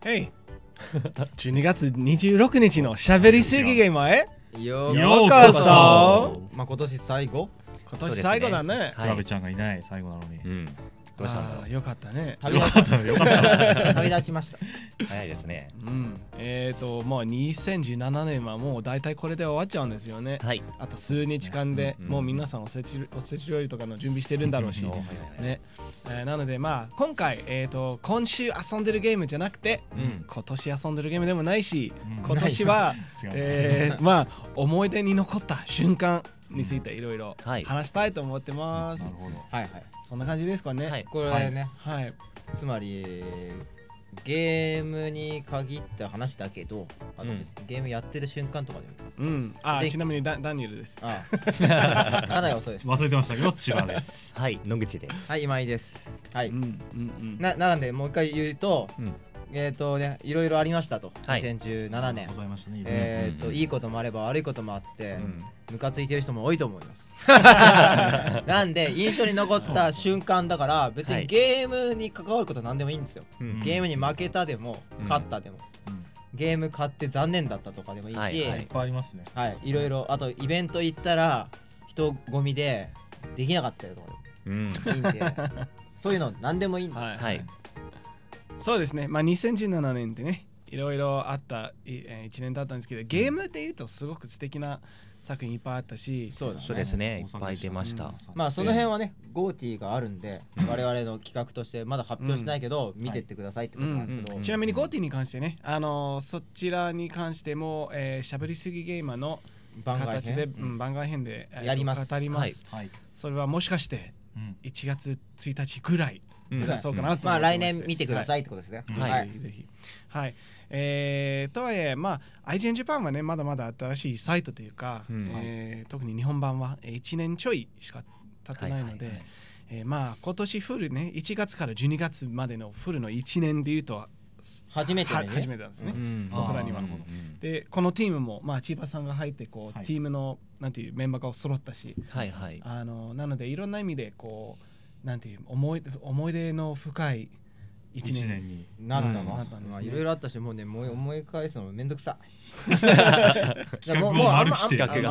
Hey! 12月26日のしゃべりすぎゲームへようこそまあ今年最後今年最後だね。クラベちゃんがいない最後なのに。うんどうしたんだよかったね旅立ちよかった旅立ちました早いですね、うん、えっ、ー、ともう2017年はもう大体これで終わっちゃうんですよね、はい、あと数日間で、もう皆さんおせちおせち料理とかの準備してるんだろうし、ねえー、なのでまあ今回、えーと、今週遊んでるゲームじゃなくて、うん、今年遊んでるゲームでもないし、今年は、えー、まあ思い出に残った瞬間についていろいろ話したいと思ってます、はいはいそんな感じですかね、これねはい、つまりゲームに限った話だけど、あの、ゲームやってる瞬間とかでうん。あ、ちなみにダダニエルです。あかなり遅いです。忘れてましたけど、千葉です。はい、野口です。はい、今井です。はい。うんうんうん、ななんで、もう一回言うと、うん、えっ、ー、とねいろいろありましたと、はい、2017年、えっ、と、いいこともあれば悪いこともあって、うん、ムカついてる人も多いと思います なんで印象に残った瞬間だから別にゲームに関わることは何でもいいんですよ、はい、ゲームに負けたでも、うん、勝ったでも、ゲーム買って残念だったとかでもいいし、はい、はい、いますねはいいろいろあとイベント行ったら人混みでできなかったりとかでも、いいんでそういうの何でもいいんで、はい、そうですね、まあ、2017年でねいろいろあった1年だったんですけどゲームでいうとすごく素敵な作品いっぱいあったしそうですねいっぱい出ました、まあその辺はねゴーティーがあるんで我々の企画としてまだ発表しないけど、見てってくださいってことなんですけど、ちなみにゴーティーに関してねあのそちらに関しても、えー、しゃべりすぎゲーマーの形で番外編,、で、やります語ります、はい、それはもしかして1月1日ぐらい、そうかなとまあ来年見てくださいってことですね。はい、ぜひはいえー、とはいえ、まあ、IGN ジ p パンはねまだまだ新しいサイトというか、うえ特に日本版は1年ちょいしか経ってないので、えまあ今年フルね1月から12月までのフルの1年でいうと初めて、ね、初めてなんですね、うん、僕らには。でこのチームも、まあ、チ千葉さんが入ってこう、はい、チームのなんていうメンバーが揃ったし、はいはい、あのなのでいろんな意味でこうなんていう思い思い出の深い1年 ,1 年になったの、うんいろいろあったしもうねもう思い返すの面倒くさいも もうあん、ま,、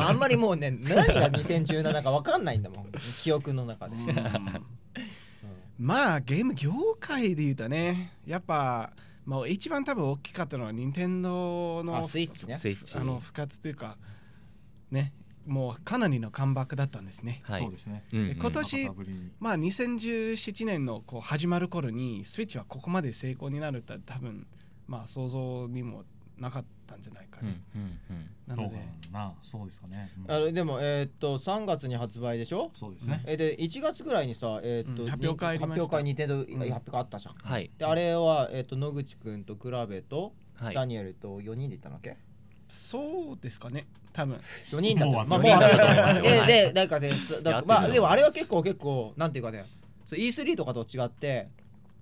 あんまりもうね何が2017か分かんないんだもん記憶の中で、うん、まあゲーム業界で言うとねやっぱまあ、一番多分大きかったのは任天堂のスイッチ、ね、あの復活というかねもうかなりのカムバックだったんですね。はい、そうですね。今年、まあ2017年のこう始まる頃にスイッチはここまで成功になるって多分まあ想像にもなかったんじゃないかね。なので、まあそうですかね。あれでもえっと三月に発売でしょ。そうですね。えで一月ぐらいにさえっと発表会発表会に程度発表会あったじゃん。はい。であれはえっと野口くんと比べとダニエルと四人で行ったわけ。そうですかね多分四人だったまあもう忘れたででなんかねまあでもあれは結構結構なんていうかね E3 とかと違って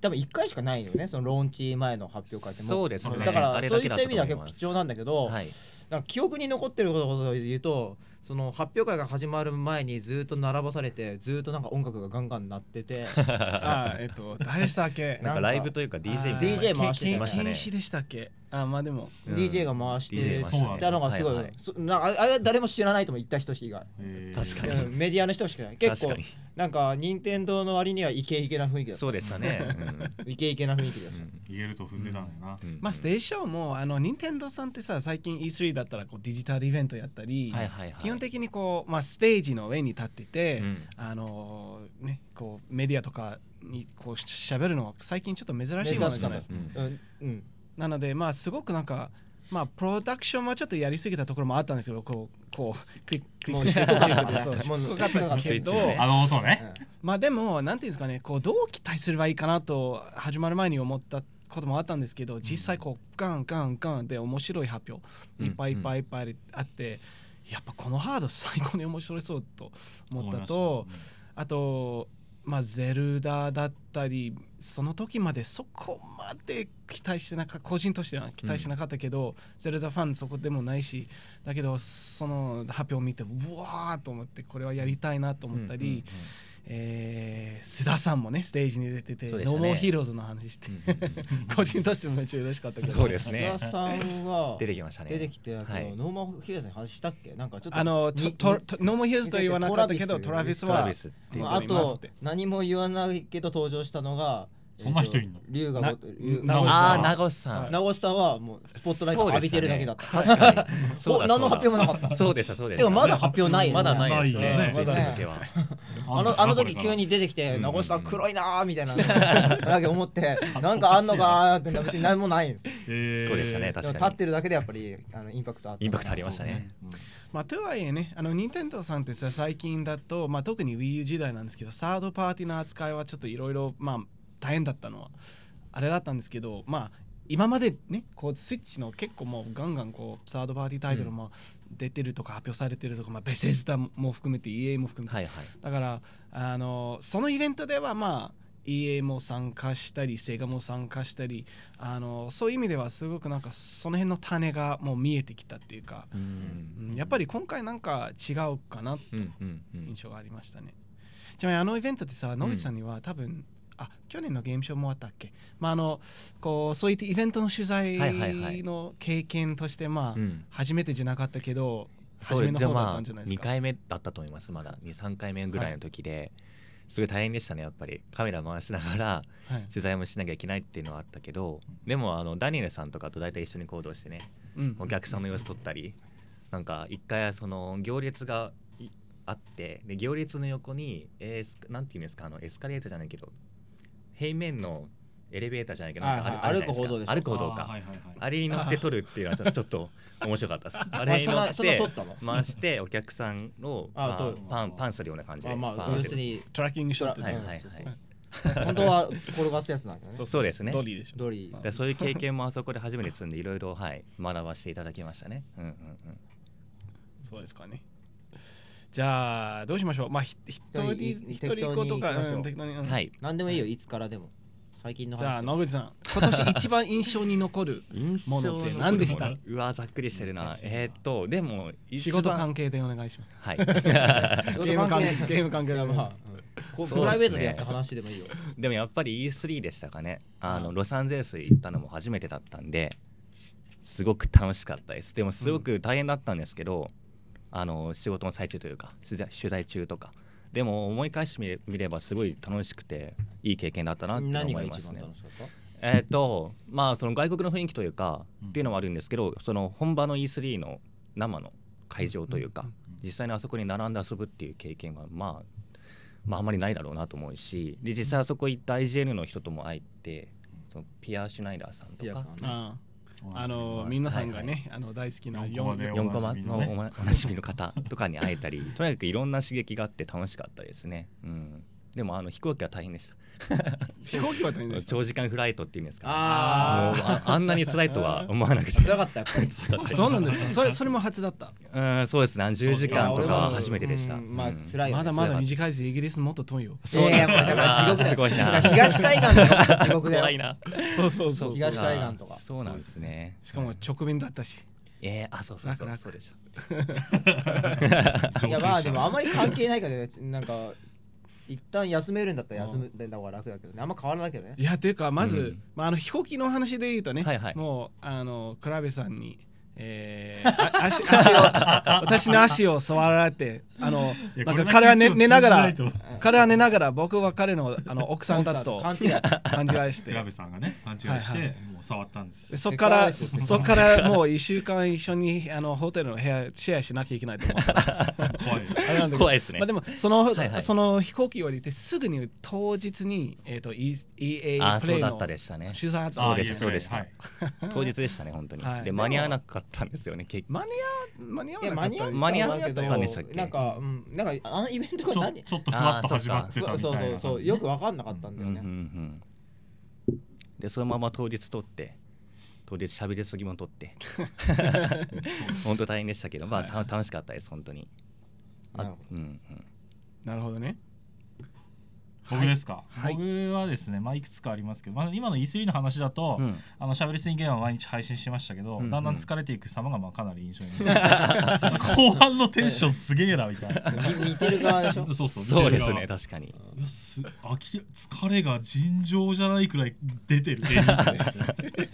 多分1回しかないよねそのローンチ前の発表会ってそうですねだからそういった意味では結構貴重なんだけど、はい、なんか記憶に残ってることで言うとその発表会が始まる前にずっと並ばされてずっとなんか音楽がガンガン鳴ってて あえっと大したっけ なんかライブというか DJ DJ 回してましたね禁止でしたっけあまあでも、うん、DJ が回してたのがすごい、はいはい、なあれ誰も知らないとも言った人以外確かに、メディアの人しかない結構なんか任天堂の割にはイケイケな雰囲気だったそうでしたね、うん、イケイケな雰囲気だった言えると踏んでたんだよな、うん、まあステーションもあの任天堂さんってさ最近 E3 だったらこうデジタルイベントやったり、はいはいはい、基本的にこう、まあ、ステージの上に立ってて、うん、あのー、ねこうメディアとかにこうしゃべるのは最近ちょっと珍しいものじゃないですか、うん、なのでまあすごくなんかまあ、プロダクションはちょっとやりすぎたところもあったんですけど、こう、こう、クリック、もう、しこかったけど、あの音ね。まあ、でも、なんていうんですかね、こう、どう期待すればいいかなと、始まる前に思ったこともあったんですけど、実際、こう、ガンガンガンで面白い発表、いっぱいいっぱいいっぱいあって、やっぱこのハード最高に面白そうと思ったと、あと、まあ、ゼルダだったりその時までそこまで期待してなか個人としては期待してなかったけど、うん、ゼルダファンそこでもないしだけどその発表を見てうわーと思ってこれはやりたいなと思ったり、うんうんうんえー、須田さんもねステージに出てて、ね、ノーモーヒーローズの話して、個人としてもめっちゃ嬉しかったけどそうですね須田さんは出てきましたね出てきてあの、はい、ノーモーヒーローズの話したっけなんかちょっとあのととノーモーヒーローズと言わなかったけどトラビスはあと何も言わないけど登場したのがそんな人いんの龍が名越ああ、名越さん。名越さんはもうスポットライト浴びてるだけだった。確かに。そう何の発表もなかった。そうでした、そうでしでもまだ発表ないよねまだないですよねあのあの時急に出てきて、名越さん黒いなーみたいな だけ思って、なんかあんのかって、別に何もないんです。そうでしたね、立ってるだけでやっぱりあのインパクトあった。インパクトありましたね。まあ、とはいえね、あの任天堂さんってさ最近だと、まあ、特に WiiU 時代なんですけど、サードパーティーの扱いはちょっといろいろ、まあ、大変だったのはあれだったんですけどまあ今までねこうスイッチの結構もうガンガンこうサードパーティータイトルも出てるとか発表されてるとか、まあ、ベセスタも含めて EA も含めて、はいはい、だからあのそのイベントではまあ EA も参加したりセガも参加したりあのそういう意味ではすごくなんかその辺の種がもう見えてきたっていうか、うんやっぱり今回なんか違うかなと印象がありましたね、ちなみにあのイベントってさ野口さんには多分、あ去年のゲームショーもあったっけ、まあ、あのこうそういったイベントの取材の経験として、まあ初めてじゃなかったけど初めの方だったんじゃないですか、まあ、2回目だったと思いますまだ23回目ぐらいの時で、はい、すごい大変でしたねやっぱりカメラ回しながら取材もしなきゃいけないっていうのはあったけど、はい、でもあのダニエルさんとかと大体一緒に行動してね、うん、お客さんの様子撮ったりなんか一回その行列があってで行列の横に、えー、なんていうんですかあのエスカレーターじゃないけど平面のエレベーターじゃないけど、歩く歩道です歩く歩道かあれに乗って撮るっていうのはちょっと面白かったですあれに乗って回してお客さんをパンパンするような感じでまあトラッキングショットはいはいはい本当は転がすやつなんだね そうですねドリーでしょドリーでそういう経験もあそこで初めて積んでいろいろはい学ばせていただきましたねうんうんうんそうですかねじゃあどうしましょうまあ一人一人子とか、うはい何でもいいよいつからでも最近の話じゃあ野口さん今年一番印象に残るものって何でした うわざっくりしてるなえっとでも仕事関係でお願いしますはいゲーム関係ゲーム関係だまうん、プライベートでやった話でもいいよ、でもやっぱり E3 でしたかねあのロサンゼルス行ったのも初めてだったんですごく楽しかったですでもすごく大変だったんですけど、うんあの仕事の最中というか取材中とかでも思い返してみればすごい楽しくていい経験だったなって思いますね。えっ、とまあその外国の雰囲気というか、っていうのもあるんですけどその本場の E3 の生の会場というか、実際にあそこに並んで遊ぶっていう経験はまあまああまりないだろうなと思うしで実際あそこ行った IGN の人とも会えてそのピアー・シュナイダーさんとかあの皆さんがね、あの大好きな4コマのおなじみの方とかに会えたりとにかくいろんな刺激があって楽しかったですね。うんでもあの飛行機は大変でした飛行機は大変でした長時間フライトっていうんですか、あああんなに辛いとは 思わなくて辛かったやっぱりそうなんですかそれそれも初だったうんそうです何十時間とか初めてでした、まあ辛い、まだまだ短いですイギリスもっと遠いよそうです、えー、だから地獄す東海岸の地獄いな。そうそうそう東海岸とかそうなんですねしかも直便だったしえー、あそうそうそうそうでした いやまあでもあまり関係ないからなんか一旦休めるんだったら休んでた方が楽だけどねあんま変わらないけどねいやていうかまず、うん、まあ、あの飛行機の話で言うとね、はいはい、もうあの倉部さんに、えー、足足を 私の足を触られてあのなんか彼は寝寝ながら彼は寝ながら僕は彼のあの奥さんだと 勘違いして矢部さんがね勘違いして、もう触ったんですそこからそこからもう一週間一緒にあのホテルの部屋シェアしなきゃいけないと思った怖い怖いですね、まあ、でもそのはいはい、その飛行機降りてすぐに当日に、えーと、と EA プレイの取材、ね、あったそうでしたそうでした、はい、当日でしたね本当に、はい、で間に合わなかったんですよねけ、間に合わ、間に合わなかったんでしたっけなんかうん、なんかあのイベントが何ちょっとふわっと始まってたみたいなそうそうそうよく分かんなかったんだよね、うんうんうん、でそのまま当日取って当日しゃべりすぎも取って 本当大変でしたけどまあ、た楽しかったです本当にあ、うんうん、なるほどね僕ですか、はい、僕はですね、まあ、いくつかありますけど、まあ、今の E3 の話だと、うん、あのしゃべりすぎゲームは毎日配信しましたけど、うんうん、だんだん疲れていく様がまあかなり印象に 後半のテンションすげえなみたいな似 てる側でしょ そうそうそうですね確かにすあき疲れが尋常じゃないくらい出てる、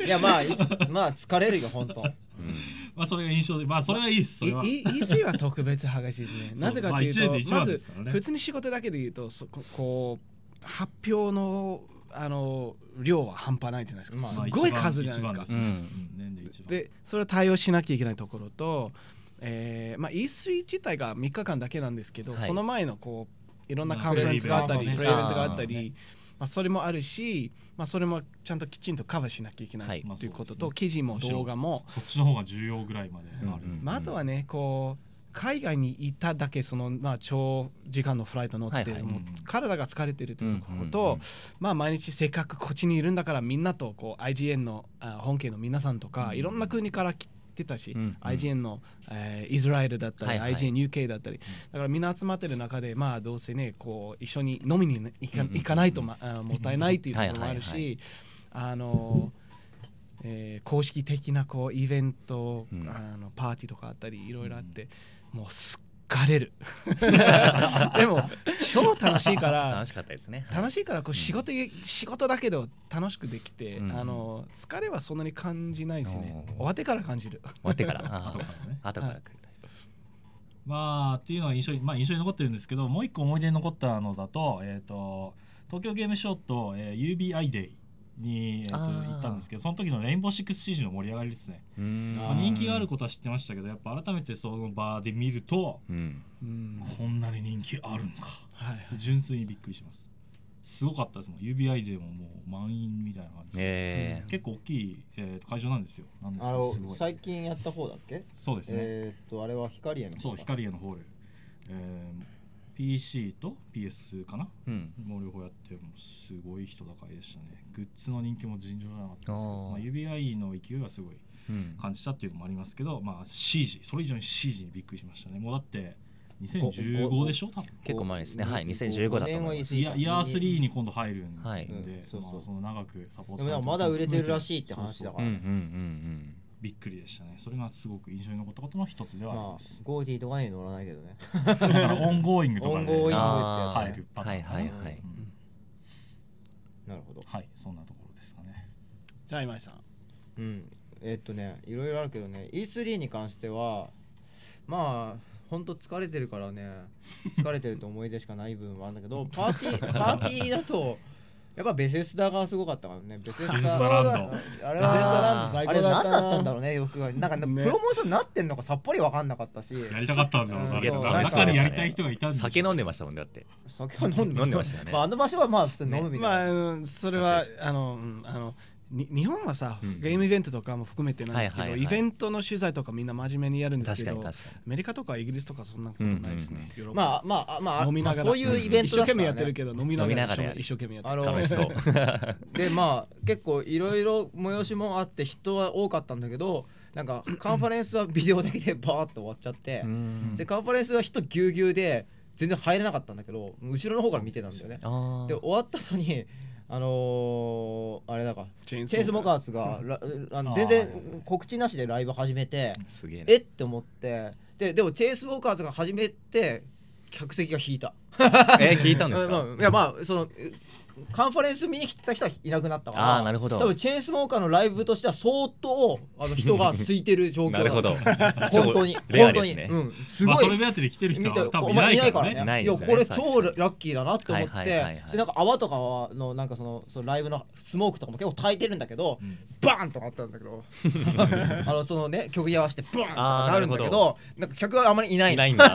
いやまあいまあ疲れるよ本当、うんまあそれが印象でまあそれはいいですそれは EC は特別激しいですね なぜかっていうと、まあね、まず普通に仕事だけで言うとそここう発表のあの量は半端ないじゃないですか、まあ、すごい数じゃないですか。でねうん、でそれを対応しなきゃいけないところと、えーまあ、E3 自体が3日間だけなんですけど、はい、その前のこういろんなカンファレンスがあったり、プレイベントがあったり。まあ、それもあるし、まあ、それもちゃんときちんとカバーしなきゃいけないということと、記事も動画もそっちの方が重要ぐらいまである、まあ、あとはねこう海外にいただけその、まあ、長時間のフライト乗って、はいはい、もう体が疲れてるということ、うんうん、まあ、毎日せっかくこっちにいるんだからみんなとこう IGN の本家の皆さんとか、うん、いろんな国から来ってたし、うん、IGN の、えー、イスラエルだったり、はいはい、IGNUK だったりだからみんな集まってる中でまあどうせねこう一緒に飲みに行か,、行かないと、ま、あもったいないっていうところもあるし、あのえ公式的なこうイベント、あのパーティーとかあったりいろいろあって、もうすっ疲れる でも超楽しいから 楽しかったですね、はい、楽しいからこう仕事、うん、仕事だけど楽しくできて、うん、あの疲れはそんなに感じないですね終わってから感じる終わってから 後からね後から来る、はいまあ、っていうのは印象,、まあ、印象に残ってるんですけどもう一個思い出に残ったのだと,、えーと、東京ゲームショーと、えー、UBI デイに、えっと、行ったんですけどその時のレインボーシックスシージの盛り上がりですね、まあ、人気があることは知ってましたけどやっぱ改めてその場で見ると、うん、こんなに人気あるのか、はい、純粋にびっくりしますすごかったですもん UBI でももう満員みたいな感じえー、結構大きい、えー、会場なんですよなんですす最近やった方だっけそうですねえー、っとあれは光栄のそう光栄のホール、えー、PC と PS かな、うん、もう両方やってもすごい人だかりでしたねグッズの人気も尋常じゃなかったですけどまあ、UBI の勢いはすごい感じたっていうのもありますけど、うん、まあ、CG それ以上に CG にびっくりしましたねもうだって2015でしょ多分結構前ですねはい2015だと思いますイヤー3に今度入るんで、うそうそう長くサポートされてまだ売れてるらしいって話だから、うんうんうんびっくりでしたねそれがすごく印象に残ったことの一つではあります、まあ、ゴーディーとかに乗らないけどねオンゴーイングとかで、ね、入るパターン、はいはいはい、うん、なるほどはいそんなところですかねじゃあ今井さんうんえー、っとねいろいろあるけどね E3 に関してはまあ本当疲れてるからね疲れてると思い出しかない部分はあるんだけどパーティーパーティーだとやっぱベセスダがすごかったからね。ベセスダランド。あれはベセスダランド最高だった。あれ何だったんだろうね、よくなんかプロモーションになってんのかさっぱりわかんなかったし。やりたかったんだろうな。中にやりたい人がいたんで。酒飲んでましたもんだって。酒は飲んでましたね。まああの場所はまあ普通飲むみたいな。まあそれはあのあの日本はさ、ゲームイベントとかも含めてなんですけど、はいはいはい、イベントの取材とかみんな真面目にやるんですけどアメリカとかイギリスとかそんなことないですね、うんうんまあまあまあ飲みながら、そういうイベント、ね、一生懸命やってるけど飲みながら一生懸命やってるあの でまあ結構いろいろ催しもあって人は多かったんだけどなんかカンファレンスはビデオだけでバーッと終わっちゃって、でカンファレンスは人ぎゅうぎゅうで全然入れなかったんだけど後ろの方から見てたんだよねで終わった後にあのー、あれだかチェーンスモーカーズが、あの全然告知なしでライブ始めてえっって思ってででもチェーンスモーカーズが始めて客席が引いた え聞いたんですか、いやまあそのカンファレンス見に来てた人はいなくなったからあなるほど多分チェーンスモーカーのライブとしては相当あの人が 空いてる状況なるほど本当に、本当に、うん、すごい、まあ、それ目当てで来てる人は多分いないからね、ねね、いやこれ超ラッキーだなって思って、はいはい、なんか泡とかはのなんかそのそのライブのスモークとかも結構炊いてるんだけど、うん、バーンとかあったんだけど あのそのね曲に合わせてバーンとかなるんだけどなんか客はあまりいないいないんだ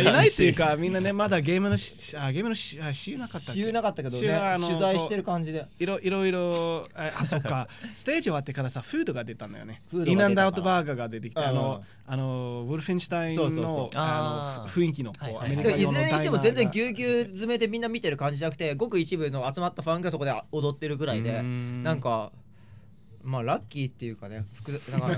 いないっていうかみんなねまだだゲームのしあゲームのしあ知らなかったっけなかったけどね取材してる感じでいろいろいろああそっか ステージ終わってからさフードが出たんだよねフードインアンドウトバーガーが出てきて、あのあのウォルフェンシュタインのそうそうそうあの雰囲気のはいはいアメリカいずれにしても全然ぎゅうぎゅう詰めでみんな見てる感じじゃなくてごく一部の集まったファンがそこで踊ってるぐらいでなんかまあラッキーっていうかね複雑 まあ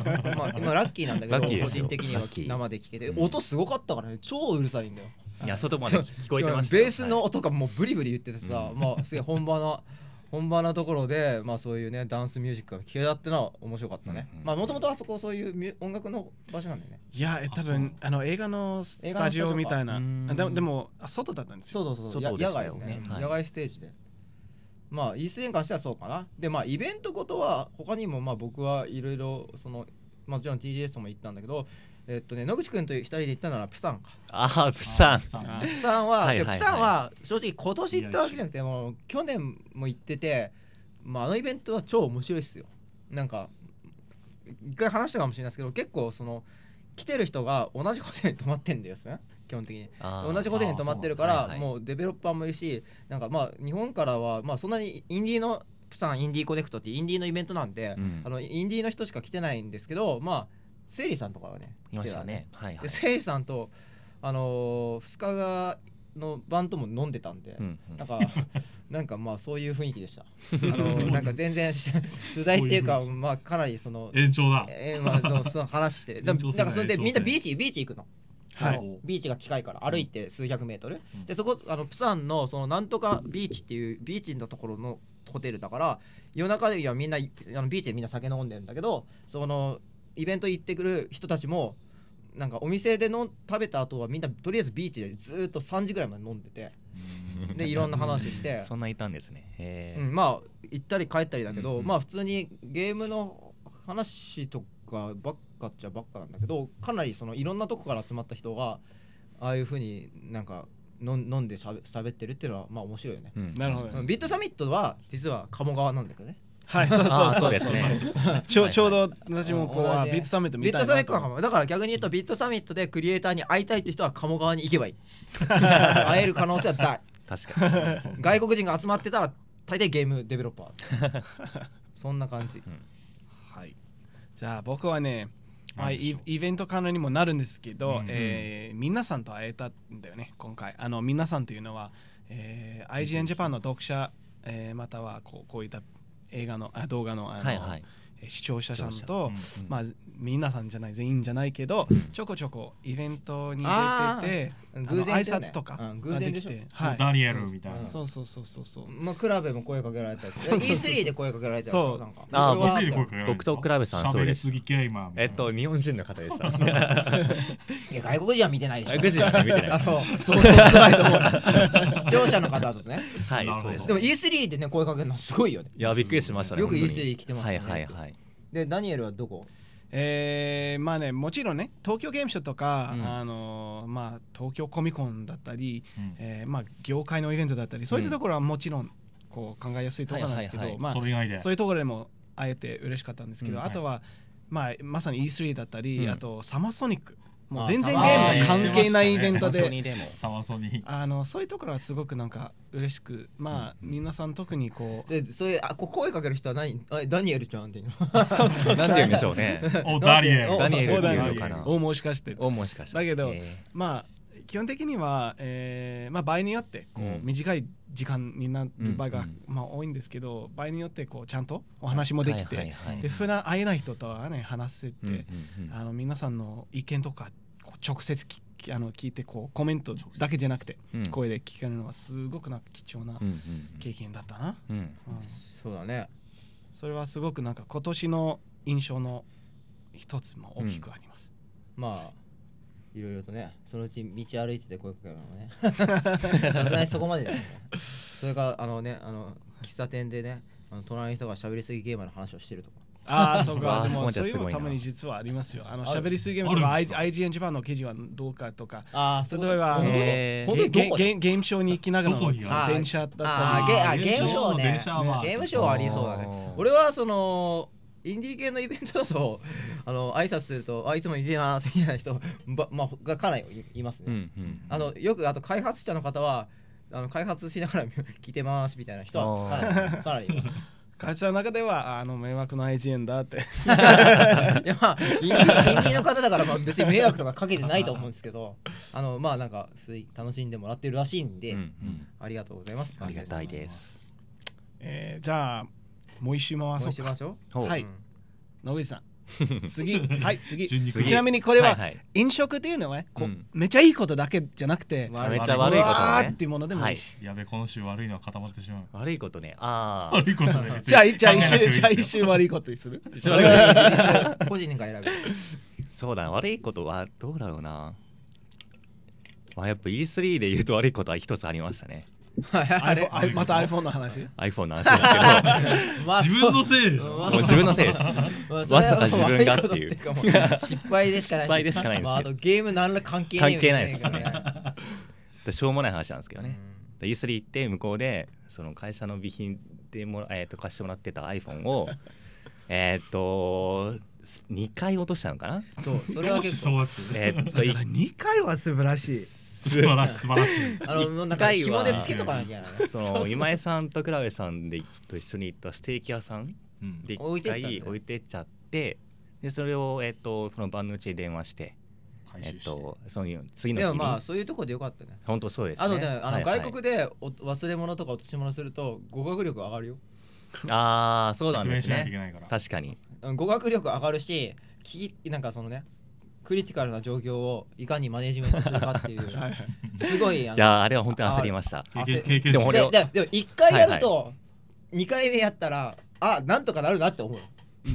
今ラッキーなんだけど個人的には生で聞けて音すごかったからね超うるさいんだよいや外まで 聞こえてましたベースの音がもうブリブリ言っててさ、うん、まあすげえ本場の 本場のところで、まあ、そういうねダンスミュージックが聴けたってのは面白かったね、うんうん、まあもともとあそこそういう音楽の場所なんだよねいや多分あの映画のスタジオみたいなでもでも外だったんですよそうそうそう野外ですね、はい、野外ステージでまあイースリン関してはそうかなでまあイベントごとは他にもまあ僕はいろいろそのまあ、もちろん TGS も行ったんだけどえっとね、野口君と2人で行ったならプサンか。ああ、プサン。プサンは、プサンは正直今年行ったわけじゃなくて、もう去年も行ってて、まあ、あのイベントは超面白いですよ。なんか、一回話したかもしれないですけど、結構その、来てる人が同じホテルに泊まってんだよ、ね、基本的に同じホテルに泊まってるから、もうデベロッパーもいるしなんかまあ日本からはまあそんなにインディーのプサンインディーコネクトってインディーのイベントなんで、うん、あのインディーの人しか来てないんですけどまあ生理さんとかはねいましたねはいはい生さんとあの二日がの晩とも飲んでたんで、うんうん、なんか なんかまあそういう雰囲気でした。あのなんか全然取材っていうかまあかなりその延長だ。えー、まあそその話してだ なんかそれでみんなビーチビーチ行くの。はい、ビーチが近いから歩いて数百メートル、うん、でそこあのプサンのそのなんとかビーチっていうビーチのところのホテルだから夜中ではみんなあのビーチでみんな酒飲んでるんだけどそのイベント行ってくる人たちもなんかお店での食べた後はみんなとりあえずビーチでずっと3時ぐらいまで飲んでてでいろんな話して そんないたんですね、うん、まあ行ったり帰ったりだけど、うんうん、まあ普通にゲームの話とかばっかっちゃばっかなんだけどかなりそのいろんなとこから集まった人がああいうふうになんか飲んでしゃべってるっていうのはまあ面白いよね、うん、なるほど、ね、ビットサミットは実は鴨川なんだけどねはいそうそうそうですねちょちょうど私もこうビットサミットみたいなビットサミットかもだから逆に言うとビットサミットでクリエイターに会いたいって人は鴨川に行けばいい 会える可能性は大確かに外国人が集まってたら大体ゲームデベロッパー そんな感じ、はいじゃあ僕はねはい、イベント可能にもなるんですけど、うんうん、えー、皆さんと会えたんだよね今回あの皆さんというのは、えー、IGN ジャパンの読者、えー、またはこうこういった映画のあ動画のあの、はいはい視聴者さんと、うんうん、まあ皆さんじゃない全員じゃないけどちょこちょこイベントに出てて偶然、挨拶とかができて、うん、はい、ダニエルみたいなそうそうそうそうそうまあクラブも声かけられたり E3 で声かけられたそうなんかああ僕僕とクラブさんそうですえっと日本人の方でした いや外国人は見てないでしょ外国人は、ね、見てない相当辛いと思う 視聴者の方とねはいそうですでも E3 でね声かけるのはすごいよねいやびっくりしましたねよく E3 来てますねはいはいはいでダニエルはどこえー、まあねもちろんね東京ゲームショウとか、うん、あのまあ、東京コミコンだったり、うん、えー、まあ、業界のイベントだったりそういったところはもちろんこう考えやすいところなんですけど、はいはいはいまあ、そういうところでもあえて嬉しかったんですけど、うん、あとは、まあ、まさに E3 だったり、あとサマーソニックもう全然ゲーム関係ないイベントで、ね、あのそういうところはすごくなんか嬉しくまあ、うん、皆さん特にこうでそういうあこ声かける人は何あダニエルちゃんっていうそうそうそうなんて言うんでしょうねおダニエルダニエルっていうのかなおもしかしておもしかしてだけど、えー、まあ基本的には、えーまあ、場合によってこう、うん、短い時間になる場合が、うんまあ、多いんですけど場合によってこうちゃんとお話もできて、はいはい、で普段会えない人とは、ね、話せて、うんあの皆さんの意見とか直接聞あの聞いてこうコメントだけじゃなくて、うん、声で聞かれるのはすごくなんか貴重な経験だったな、うんうんうんうん、そうだねそれはすごくなんか今年の印象の一つも大きくあります、うん、まあいろいろとねそのうち道歩いてて声かけるのね さすがにそこまでじそれからあのねあの喫茶店でねあの隣の人が喋りすぎゲーマーの話をしてるとかああ、そうか。でも、そういうのたまに実はありますよ。あの、喋りすぎゲームとか、IGN ジャパンの記事はどうかとか、あ例えば、ゲームショーに行きながら電車だったり。ゲームショーね。ゲームショーありそうだね。俺は、その、インディー系のイベントだと あの挨拶するとあいつもインディーなせいな人ば、まあ、がかなりいますね、あのよくあと開発者の方はあの開発しながら聞 いてますみたいな人はかなりかなりいます 会社の中ではあの迷惑の IGN だっていやまあインディーの方だからまあ別に迷惑とかかけてないと思うんですけどあのまあなんか普通に楽しんでもらってるらしいんで、うんうん、ありがとうございますありがたいです、えー、じゃあもう一周回そうか。うはい。野口さん。次はい次ちなみにこれは飲食っていうのはめちゃいいことだけじゃなくてめちゃ悪いことっていうものでもいいしやべこの週悪いのは固まってしまう悪いことねああ悪いことねじゃあじゃあ一週じゃあ一週悪いことにする個人が選ぶそうだ悪いことはどうだろうなまあやっぱ E3 で言うと悪いことは一つありましたねああれれまた iPhone の話 iPhone の話ですけど まあ、自分のせいでしょ、もう自分のせいです、まあ、わずか自分がっていう失敗でしかない失敗でしかないんですけど、ゲーム何ら関係ない関係ないです、ね、しょうもない話なんですけどね、うん、U3 行って向こうでその会社の備品でも、えー、と貸してもらってた iPhone を えっと2回落としたのかなそうそれは結構、えっと2回は素晴らしい素晴らしい素晴らしいあのなんか紐でつけとかなきゃね、そう今井さんと倉部さんでと一緒に行ったステーキ屋さんで一回置いてっちゃってでそれを、えっと、その番のうちに電話して。えっと、その次のでもまあそういうとこでよかったね本当そうです、ね、あとねあの、外国でお忘れ物とか落とし物すると語学力上がるよああそうなんですね確かに語学力上がるしきなんかそのねクリティカルな状況をいかにマネジメントするかっていう すごいいやあれは本当に焦りましたでもでも1回やると2回目やったら、あなんとかなるなって思う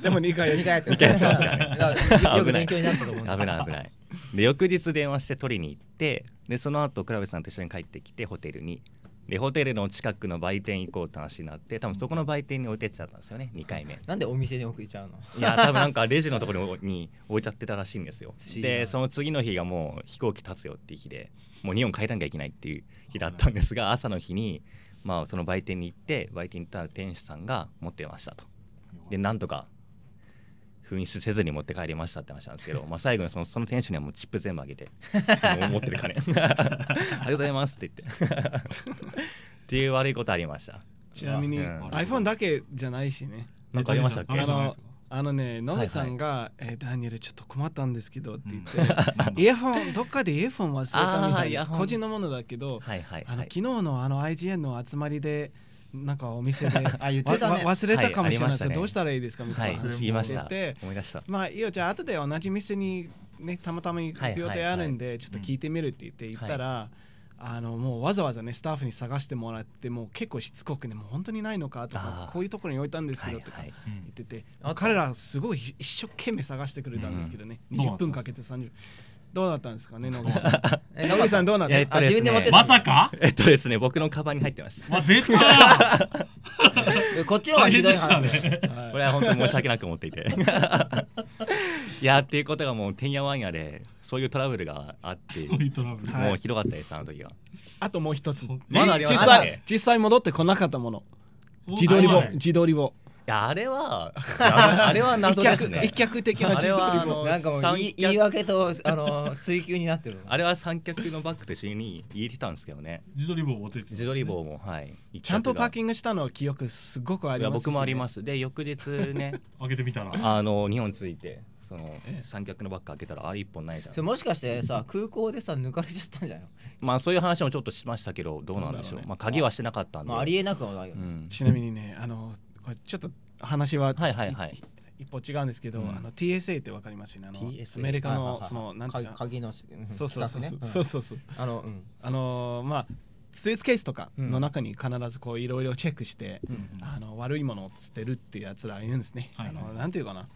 でも2回やったよく勉強になったと思う危ない危ないで翌日電話して取りに行ってでその後倉部さんと一緒に帰ってきてホテルにでホテルの近くの売店行こうって話になって多分そこの売店に置いてっちゃったんですよね2回目なんでお店に置いちゃうのいや多分なんかレジのところに置いちゃってたらしいんですよでその次の日がもう飛行機立つよっていう日でもう日本帰らなきゃいけないっていう日だったんですが朝の日にまあその売店に行って売店に行ったら店主さんが持ってましたとでなんとか紛失せずに持って帰りましたって話なんですけど、まあ、最後にそのその店主にはもうチップ全部あげて 持ってる金 ありがとうございますって言ってっていう悪いことありましたちなみに、うん、iPhone だけじゃないしねなんかありましたっけあのあのね、野口さんが、はいはい、えー、ダニエル、ちょっと困ったんですけどって言って、うん、イヤホン、どっかでイヤホン忘れたみたいです。個人のものだけど、はいはいはい、あの昨日のあの IGN の集まりで、なんかお店で あ言ってた、ね、忘れたかもしれないです、はいね、どうしたらいいですかみたいな話をしてて、思い出したまあいいよじゃあ後で同じ店にねたまたま行く予定あるんで、ちょっと聞いてみるって言って行ったら、あのもうわざわざねスタッフに探してもらってもう結構しつこくねもう本当にないのかとかこういうところに置いたんですけどとか言ってて、はいはいうん、彼らすごい一生懸命探してくれたんですけどね、うん、20分かけて30分。どうなったんですかね、野口さん。野口さんどうなったんですか?。まさかえっとですね、僕のカバンに入ってました。あ、出た こっちの方がひどい話です、これは本当に申し訳なく思っていて。いや、っていうことがもう、てんやわんやで、そういうトラブルがあって、ううもうひどかったです、あの時は。あともう一つ、まだ実際、実際戻ってこなかったもの。自撮りを、自撮りを。やあれは あれは謎ですね一脚的なあれはなんかもう言い訳とあの追求になってるあれは三脚のバッグと一緒に入れてたんですけどね自撮り棒も出て、ね、自撮り棒もはいちゃんとパーキングしたの記憶すごくあります、僕もありますで翌日ね 開けてみたらあの日本ついてその三脚のバッグ開けたらあれ一本ないじゃんもしかしてさ空港でさ抜かれちゃったんじゃなまあそういう話もちょっとしましたけどどうなんでしょう、まあ鍵はしてなかったんで、あ、りえなくはないちなみにねあのこれちょっと話は、はいはいはい、一歩違うんですけど、うん、あの TSA ってわかりますねあの、TSA、アメリカの、そのなんていうか鍵の、ね、そうそうそうそうあの、うん、あのまあスーツケースとかの中に必ずこういろいろチェックして、うん、あの悪いものを捨てるっていうやつらいるんですね、はいはい、あのなんていうかな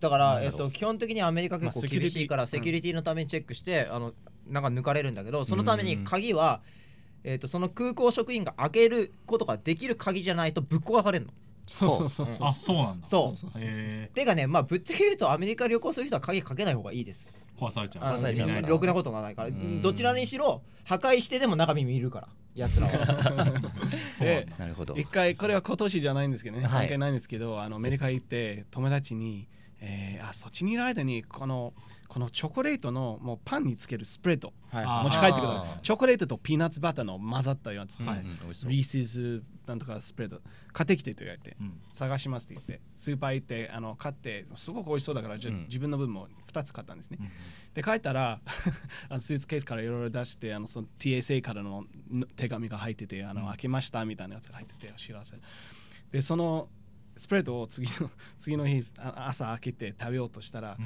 だから、えっと、基本的にアメリカ結構厳しいから、まあ、セキュリティのためにチェックして、あのなんか抜かれるんだけどそのために鍵は、うんえーと、その空港職員が開けることができる鍵じゃないとぶっ壊されるの。そうそうそうあ、そうなんだ。そう。そうそうそうてかね、まあぶっちゃけ言うとアメリカ旅行する人は鍵かけない方がいいです。壊されちゃう。壊されちゃう。ろくなことがないから、どちらにしろ破壊してでも中身見るから。やつらは うなるほど一回これは今年じゃないんですけどね、関係ないんですけどあのアメリカ行って友達に、えー、あそっちにいる間にこのこのチョコレートのもうパンにつけるスプレッド、はい、持ち帰ってくるチョコレートとピーナッツバターの混ざったやつと、はい、リーーズなんとかスプレッド買ってきてと言われて、うん、探しますって言ってスーパー行ってあの買ってすごく美味しそうだから、うん、自分の分も2つ買ったんですね、うん、で帰ったら あのスーツケースからいろいろ出してあのその TSA からの手紙が入っててあの、開けましたみたいなやつが入ってて知らせでそのスプレッドを次の次の日朝開けて食べようとしたら、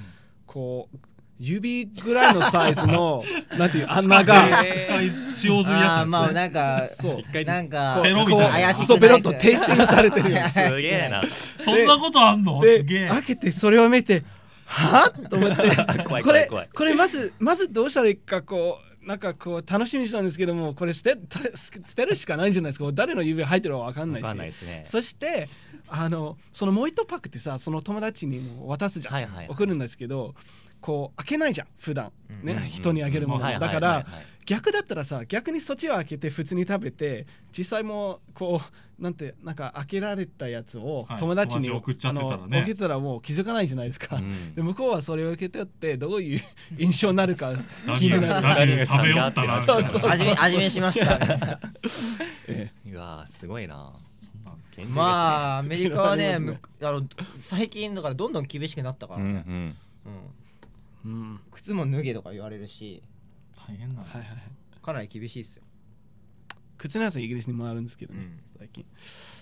こう指ぐらいのサイズの なんていう穴が使いあーまあなんかすう一回なんかペロみたいなそうベロッとテイスティングされてるやつすげえなそんなことあんのすげえで開けてそれを見てはっと思ってこれこれまずまずどうしたらいいかこうなんかこう楽しみにしたんですけどもこれ捨て捨てるしかないんじゃないですか誰の指入ってるかわかんないしないですねそしてあのそのもう一パックってさその友達にも渡すじゃん、はいはいはい送るんですけどこう開けないじゃん普段ね、人にあげるもの、だから、逆だったらさ逆にそっちを開けて普通に食べて実際もこうなんてなんか開けられたやつを友達に、はい、送っちゃったらもう気づかないじゃないですか、うん、で向こうはそれを受け取ってどういう 印象になるか気になる誰が食べよったなそうそうそう味めしました、ええ、い やすごいなまあアメリカはねね、あの最近だからどんどん厳しくなったからね、うんうんうん、うん、靴も脱げとか言われるし大変な、はいはい、かなり厳しいですよ靴のやつはイギリスに回るんですけどね、うん、最近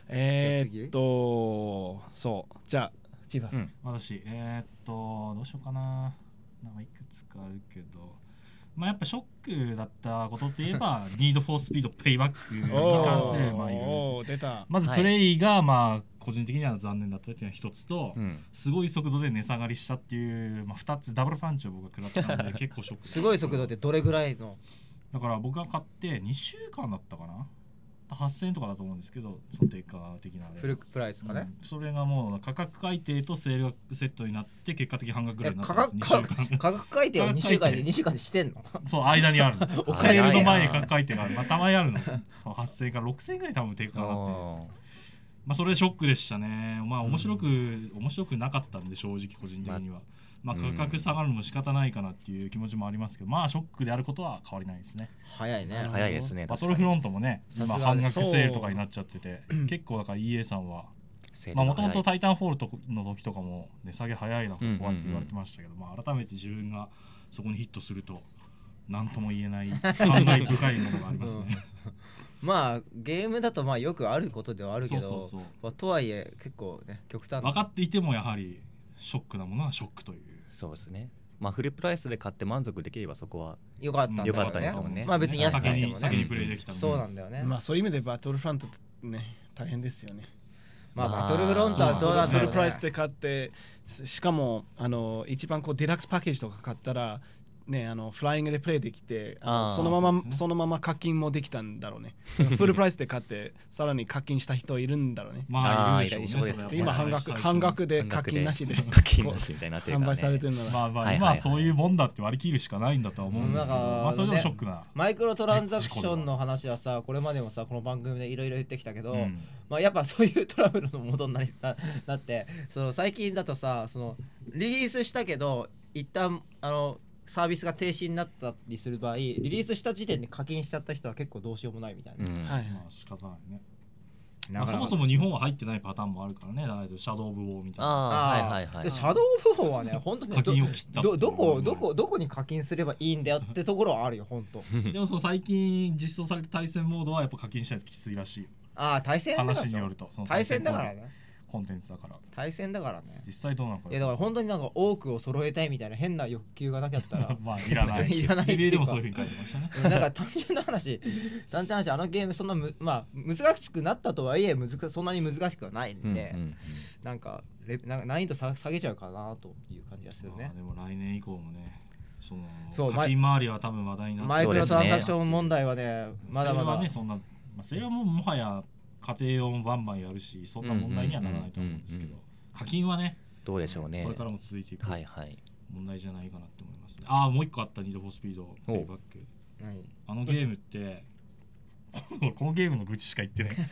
えー、っとそうじゃあ千葉さん、うん、私えー、っとどうしようかななんかいくつかあるけどまあ、やっぱショックだったことといえば「ニードフォースピードペイバックに関するまあいろいろまずプレイがまあ個人的には残念だったっていうのは一つと、うん、すごい速度で値下がりしたっていう、まあ、2つダブルパンチを僕は食らったので 結構ショックすごい速度ってどれぐらいのだから僕が買って2週間だったかな8000円とかだと思うんですけどその定価的なフルプライスかね、うん、それがもう価格改定とセールセットになって結果的半額ぐらいになってます価格価格改定は2週間で2週間でしてんのそう間にあるのセールの前に価格改定があるまたまにあるのそう8000円から6000円ぐらい多分定価があってまあそれショックでしたねまあ面白く、うん、面白くなかったんで正直個人的には、まあまあ、価格下がるのも仕方ないかなっていう気持ちもありますけど、うん、まあショックであることは変わりないですね早いね早いですねバトルフロントもね今半額セールとかになっちゃってて 結構だから EA さんはもともと「タイタンフォールと」の時とかも値下げ早いな怖いって言われてましたけど、うんうんうん、まあ、改めて自分がそこにヒットすると何とも言えない感慨深いものがありますねうん、まあゲームだとまあよくあることではあるけどまあ、とはいえ結構ね極端分かっていてもやはりショックなものはショックというそうですねまあ、フルプライスで買って満足できればそこはよかったんだよね。まあ別に安くなってもね。そうなんだよね。まあそういう意味でバトルフロントね大変ですよね。まあバトルフロントはどうだフルプライスで買ってしかもあの一番こうデラックスパッケージとか買ったらねあのフライングでプレイできてそのままそ、ね,、のまま課金もできたんだろうね フルプライスで買ってさらに課金した人いるんだろうねまあいるでしょうね今半額半額で課金なしで課金なしみたいな、ね、販売されてるのらまあまあ今はそういうもんだって割り切るしかないんだとは思うんですけど、まあそれでもショックな、ね、マイクロトランザクションの話はさこれまでもさこの番組でいろいろ言ってきたけど、うん、まあやっぱそういうトラブルのもとにななってその最近だとさそのリリースしたけど一旦あのサービスが停止になったりする場合リリースした時点で課金しちゃった人は結構どうしようもないみたいな、うんはいまあ、仕方ないねまあ、そもそも日本は入ってないパターンもあるからね、シャドー・オブ・ウォーみたいな。はいはいはい、でシャドー・オブ・ウォーはね、本当に、ね、課金を切ったどどこどこどこに課金すればいいんだよってところはあるよ、本当。でもその最近実装された対戦モードはやっぱ課金しないときついらしい。ああ、対戦話によると。対戦だからね。コンテンツだから対戦だからね実際どうなのかいやだから本当になんか多くを揃えたいみたいな変な欲求がなかったら まあいらない いらないっていうかでもそういうふうに書いてましたねだんか単純な話単純な話あのゲームそんなむまあ難しくなったとはいえむずそんなに難しくはないんで、うんうんうん、なんかレな難易度さ下げちゃうかなという感じがするねでも来年以降もねそのそう書き回りは多分話題になってマイクロトランザクション問題はねまだまだ、ね、そんな、まあ、それはもうもはや家庭用をバンバンやるしそんな問題にはならないと思うんですけど課金はねどうでしょうねこれからも続いていくはい、問題じゃないかなと思いますね、ああもう一個あった「ニード・フォー・スピード」バックあのゲームって このゲームの愚痴しか言ってない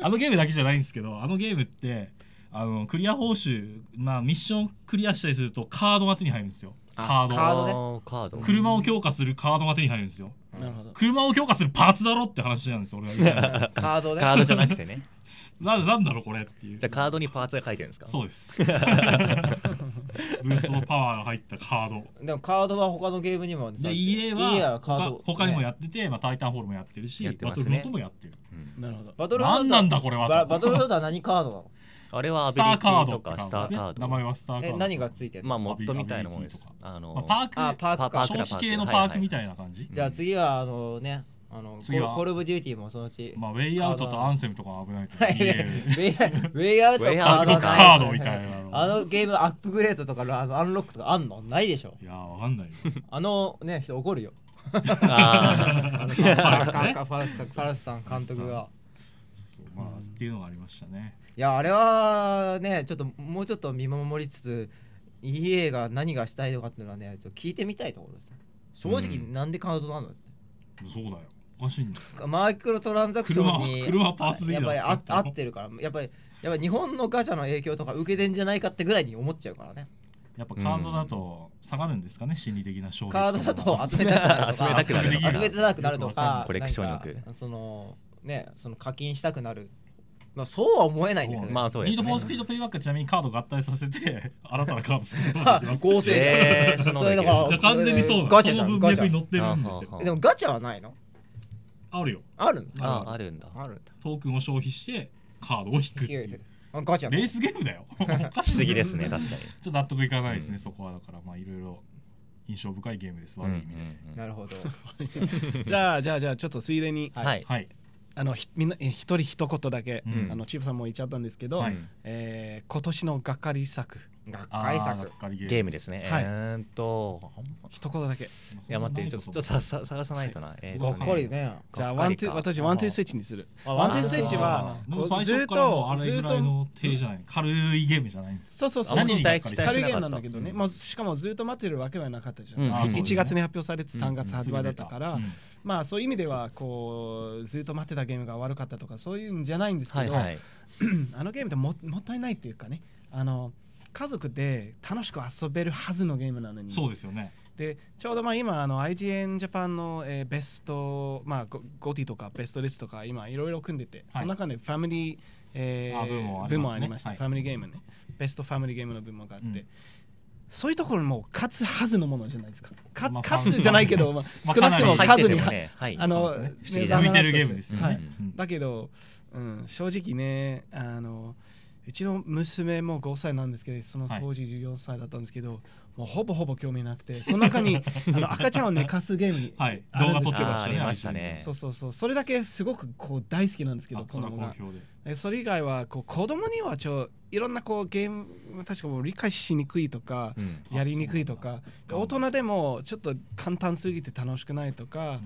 あのゲームだけじゃないんですけどあのゲームってあのクリア報酬、まあ、ミッションクリアしたりするとカードが手に入るんですよカードカードねカード車を強化するカードが手に入るんですよなるほど車を強化するパーツだろって話なんですよ俺はカードねカードじゃなくてね ななんだろうこれっていうじゃあカードにパーツが書いてるんですかそうですブースのパワーが入ったカードでもカードは他のゲームにもで家はカード他にもやってて、ね、まあ、タイタンホールもやってるし、ね、バトルローもやってる、うん、なるほどバトルロード何なんだこれはバトルロードは何カードなのあれはアビリティとかスターカード。名前はスターカード。何がついてるまあ、モッドみたいなものです。あのパーク、あパーク、消費系のパークみたいな感じ。じゃあ次は、あのね、あの次はコール・オブ・デューティーもそのうち。まあ、ウェイアウトとアンセムとか危ないけど。ウェイアウトとカードみたいな。あのゲームアップグレードとかあのアンロックとかあんのないでしょ。いや、わかんないよ。あのね、人怒るよ。ああ、ファラスさん監督が。まあ、っていうのがありましたね。やあれはねちょっともうちょっと見守りつつ EA が何がしたいのかっていうのはねちょっと聞いてみたいところです正直、なんでカードなのってそうだよおかしいんだマイクロトランザクションに車パースでやっぱりあ合ってるからやっぱりやっぱり日本のガチャの影響とか受けてんじゃないかってぐらいに思っちゃうからねやっぱカードだと下がるんですかね、心理的な衝撃カードだと集めたくなるとか 集めたくなる集めたくなるとか コレクション欲そのねその課金したくなるまあ、そうは思えないんだけど、ね、まあそうです、ね、ニードフォースピードペイバックちなみにカード合体させて新たなカード作った。合成じゃん、えー、そ完全にそうガチャじゃん文脈に乗ってるんですよでもガチャはないのあるよあるんだああるんだあるんだトークンを消費してカードを引くあ、ガチャレースゲームだよ 不思議ですね確かにちょっと納得いかないですね、うん、そこはだからまあいろいろ印象深いゲームです、悪い意味で。なるほど。じゃあ、じゃあ、じゃあ、ちょっとついでに、はい、はい、あのみんな一人一言だけ、うん、あのチーフさんも言っちゃったんですけど、はい、えー、今年のがかり作学会作ゲームですね。はい、えっと、一言だけ。いや、待って、ちょっとささ探さないとな。えがっかりね。じゃあ、ワンツー、私、ワンツースイッチにする。ワンツースイッチは、ずっと、ずっと。軽いゲームじゃないんです。そうそうそう、何軽いゲームなんだけどね。しかもずっと待ってるわけはなかったじゃん。1月に発表されて3月発売だったから、まあ、そういう意味では、こう、ずっと待ってたゲームが悪かったとか、そういうんじゃないんですけど、あのゲームってももったいないっていうかね、あの、家族で楽しく遊べるはずのゲームなのにそうですよねでちょうどまあ今あの IGN ジャパンの、えー、ベスト、まあ、ゴゴティとかベストリストとか今いろいろ組んでて、はい、その中でファミリー、えー、部門ありました、ね、ファミリーゲームね、ベストファミリーゲームの部門があって、うん、そういうところも勝つはずのものじゃないですか。かまあ、勝つじゃないけど、まあ、少なくとも数に、ねはい、あの、ね、向いてるゲームですよね。だけど、うん、正直ね、あのうちの娘も5歳なんですけどその当時14歳だったんですけど、はい、もうほぼほぼ興味なくてその中に あの赤ちゃんを寝かすゲームはい、動画撮ってましたねましたねそうそうそうそれだけすごくこう大好きなんですけど子供がそれ以外はこう子供にはちょいろんなこうゲーム確かも理解しにくいとか、うん、やりにくいとか大人でもちょっと簡単すぎて楽しくないとか、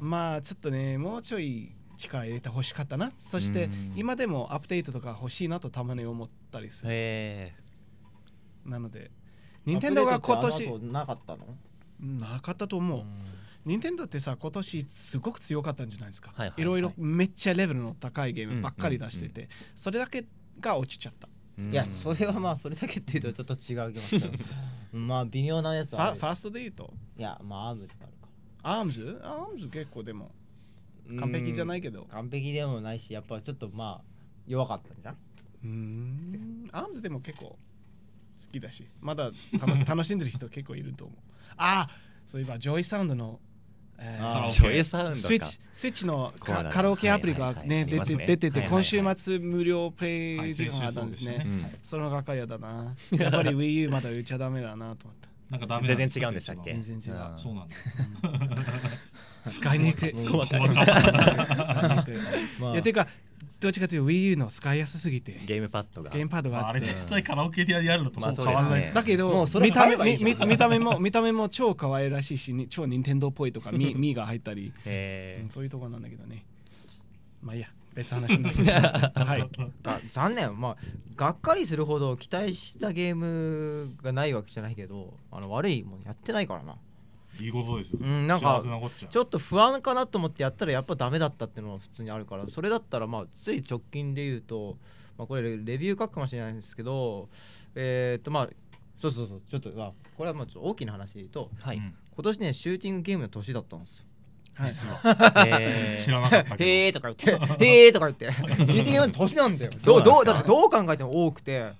うん、まあちょっとねもうちょい力入れてほしかったなそして今でもアップデートとか欲しいなとたまに思ったりする、なので任天堂が今年なかったのなかったと思う、任天堂ってさ今年すごく強かったんじゃないですか、はいいはい、ろいろめっちゃレベルの高いゲームばっかり出してて、うんうんうん、それだけが落ちちゃったいやそれはまあそれだけっていうとちょっと違うけど まあ微妙なやつはファーストで言うといやまあアームズがあるかアームズアームズ結構でも完璧じゃないけど完璧でもないしやっぱちょっとまあ弱かったんじゃんうんアームズでも結構好きだしまだ 楽しんでる人結構いると思うああそういえばジョイサウンドのああ、ジョイサウンドスイッチスイッチのカラオケアプリが、ね出て出てて、今週末無料プレイ時間があったんですね、そのがかやだなやっぱり WiiU まだ言っちゃダメだなと思ったなんかダメ全然違うんでしたっけ全然違うそうなんだ使いにくい。困ったね。いうてかどっちかというと WiiU の使いやすすぎてゲームパッドがゲームパッドがあれ実際カラオケでやるのと変わらないです、ね、だけど見た目見た目も見た目も超可愛らしいし超任天堂っぽいとか ミミが入ったり、そういうところなんだけどねまあいいや別話になってしまっはい、残念まあがっかりするほど期待したゲームがないわけじゃないけどあの悪いもんやってないからないいことですよ、うん、なんかちょっと不安かなと思ってやったらやっぱダメだったっていうのは普通にあるからそれだったらまあつい直近で言うと、まあ、これレビュー書くかもしれないんですけどえー、っとまあそうそうそうちょっとこれはまあ大きな話で言うと、はい、今年ねシューティングゲームの年だったんですよ。はい、実は、え ー、知らなかったけどへえとか言ってへえとか言って シューティングゲームの年なんだよどうどうだってどう考えても多くて。はい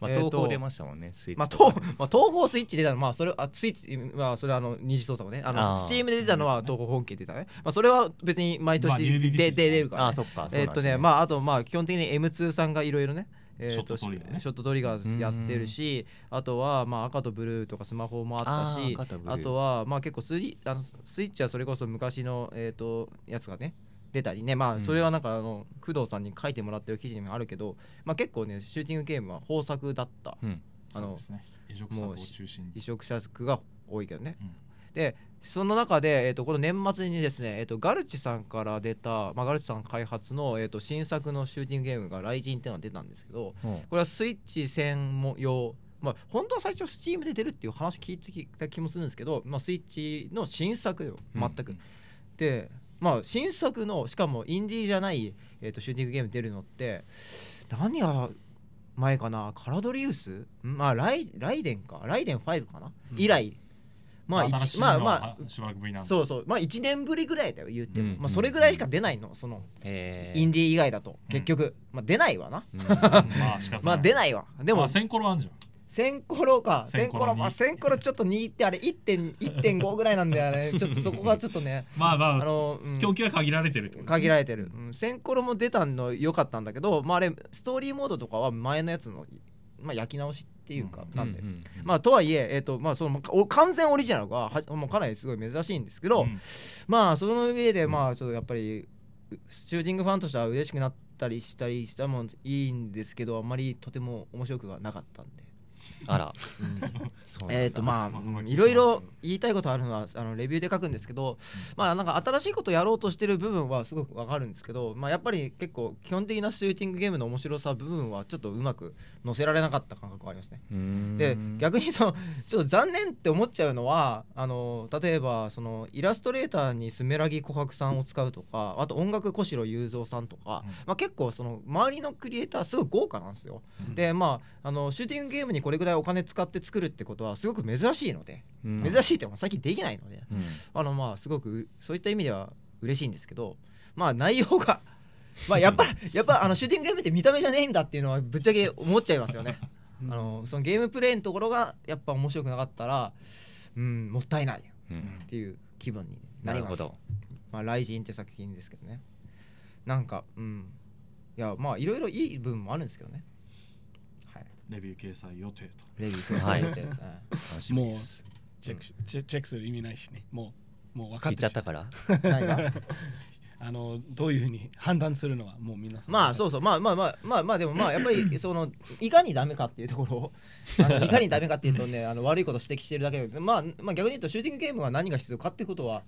まあ、東宝出ましたもんね、えー、スイッチ、まあ東まあ、東宝スイッチ出たのは、まあ、それあスイッチ、まあ、それはあの二次操作もねあのスチームで出たのは東方本家出たね、まあ、それは別に毎年で、出るから、ね、あそっかえー、っとねまああとまあ基本的に M2 さんがいろいろねえーと、とショットトリガー、ね、やってるしあとは、まあ、赤とブルーとかスマホもあったしあとは、まあ、結構スイあのスイッチはそれこそ昔の、えーとやつがね出たりねまあそれはなんかあの、工藤さんに書いてもらってる記事にもあるけど、まあ、結構ねシューティングゲームは豊作だった、うん、あの、ね、移植者中心に移植作が多いけどね、うん、でその中で、えーと、この年末にですね、えーと、ガルチさんから出た、まあ、ガルチさん開発の、えーと、新作のシューティングゲームが「雷神」っていうのが出たんですけど、うん、これはスイッチ専用まあ、本当は最初スチームで出るっていう話聞いてきた気もするんですけど、まあ、スイッチの新作よ全く、うん、でまあ、新作のしかもインディーじゃない、えーと、シューティングゲーム出るのって何が前かなカラドリウスまあライライデンかライデン5かな、うん、以来まあ、まあまあしばらくぶりなそうそうまあ1年ぶりぐらいだよ言っても、うん、まあ、それぐらいしか出ないのその、えインディー以外だと結局、うん、まあ出ないわな、まあ 出ないわでも、まあ、先頃あんじゃん千コロか千コロまあ千コロちょっと2ってあれ1.5ぐらいなんだよねちょっとそこがちょっとねまあまああの、うん、供給は限られてる、ね、限られてる、うん、千コロも出たの良かったんだけどまああれストーリーモードとかは前のやつのまあ焼き直しっていうかなんで、うんうんうんうん、まあとはいええっ、ー、とまあその完全オリジナルがはもうかなりすごい珍しいんですけど、うん、まあその上でまあちょっとやっぱりシューティングファンとしては嬉しくなったりしたりしたもんいいんですけどあんまりとても面白くはなかったんであら、えっとまあいろいろ言いたいことあるのはあのレビューで書くんですけど、まあなんか新しいことやろうとしてる部分はすごくわかるんですけど、まあやっぱり結構基本的なシューティングゲームの面白さ部分はちょっとうまく載せられなかった感覚はありますね。で逆にそのちょっと残念って思っちゃうのはあの例えばそのイラストレーターにスメラギ琥珀さんを使うとか、あと音楽小城雄三さんとか、まあ結構その周りのクリエイターすごい豪華なんですよ。でまああのシューティングゲームにこれぐらいお金使って作るってことはすごく珍しいので、うん、珍しいって最近できないので、うん、あのまあすごくそういった意味では嬉しいんですけどまあ内容が まあやっぱ やっぱあのシューティングゲームって見た目じゃねえんだっていうのはぶっちゃけ思っちゃいますよね。あのそのゲームプレイのところがやっぱ面白くなかったら、うん、もったいないっていう気分になります。まあ、ライジンって作品ですけどね。なんか、うん、いやまあいろいろいい部分もあるんですけどね。レビュー掲載予定と。レビュー掲載予定ですね。楽もうチェック、うん、チェックする意味ないしね。もうもう分かってちゃったから。あのどういうふうに判断するのはもう皆さんまあそうそうまあまあまあまあまあでもまあやっぱり そのいかにダメかっていうところを いかにダメかっていうとねあの悪いこと指摘してるだけで、まあ、まあ逆に言うとシューティングゲームは何が必要かっていうことは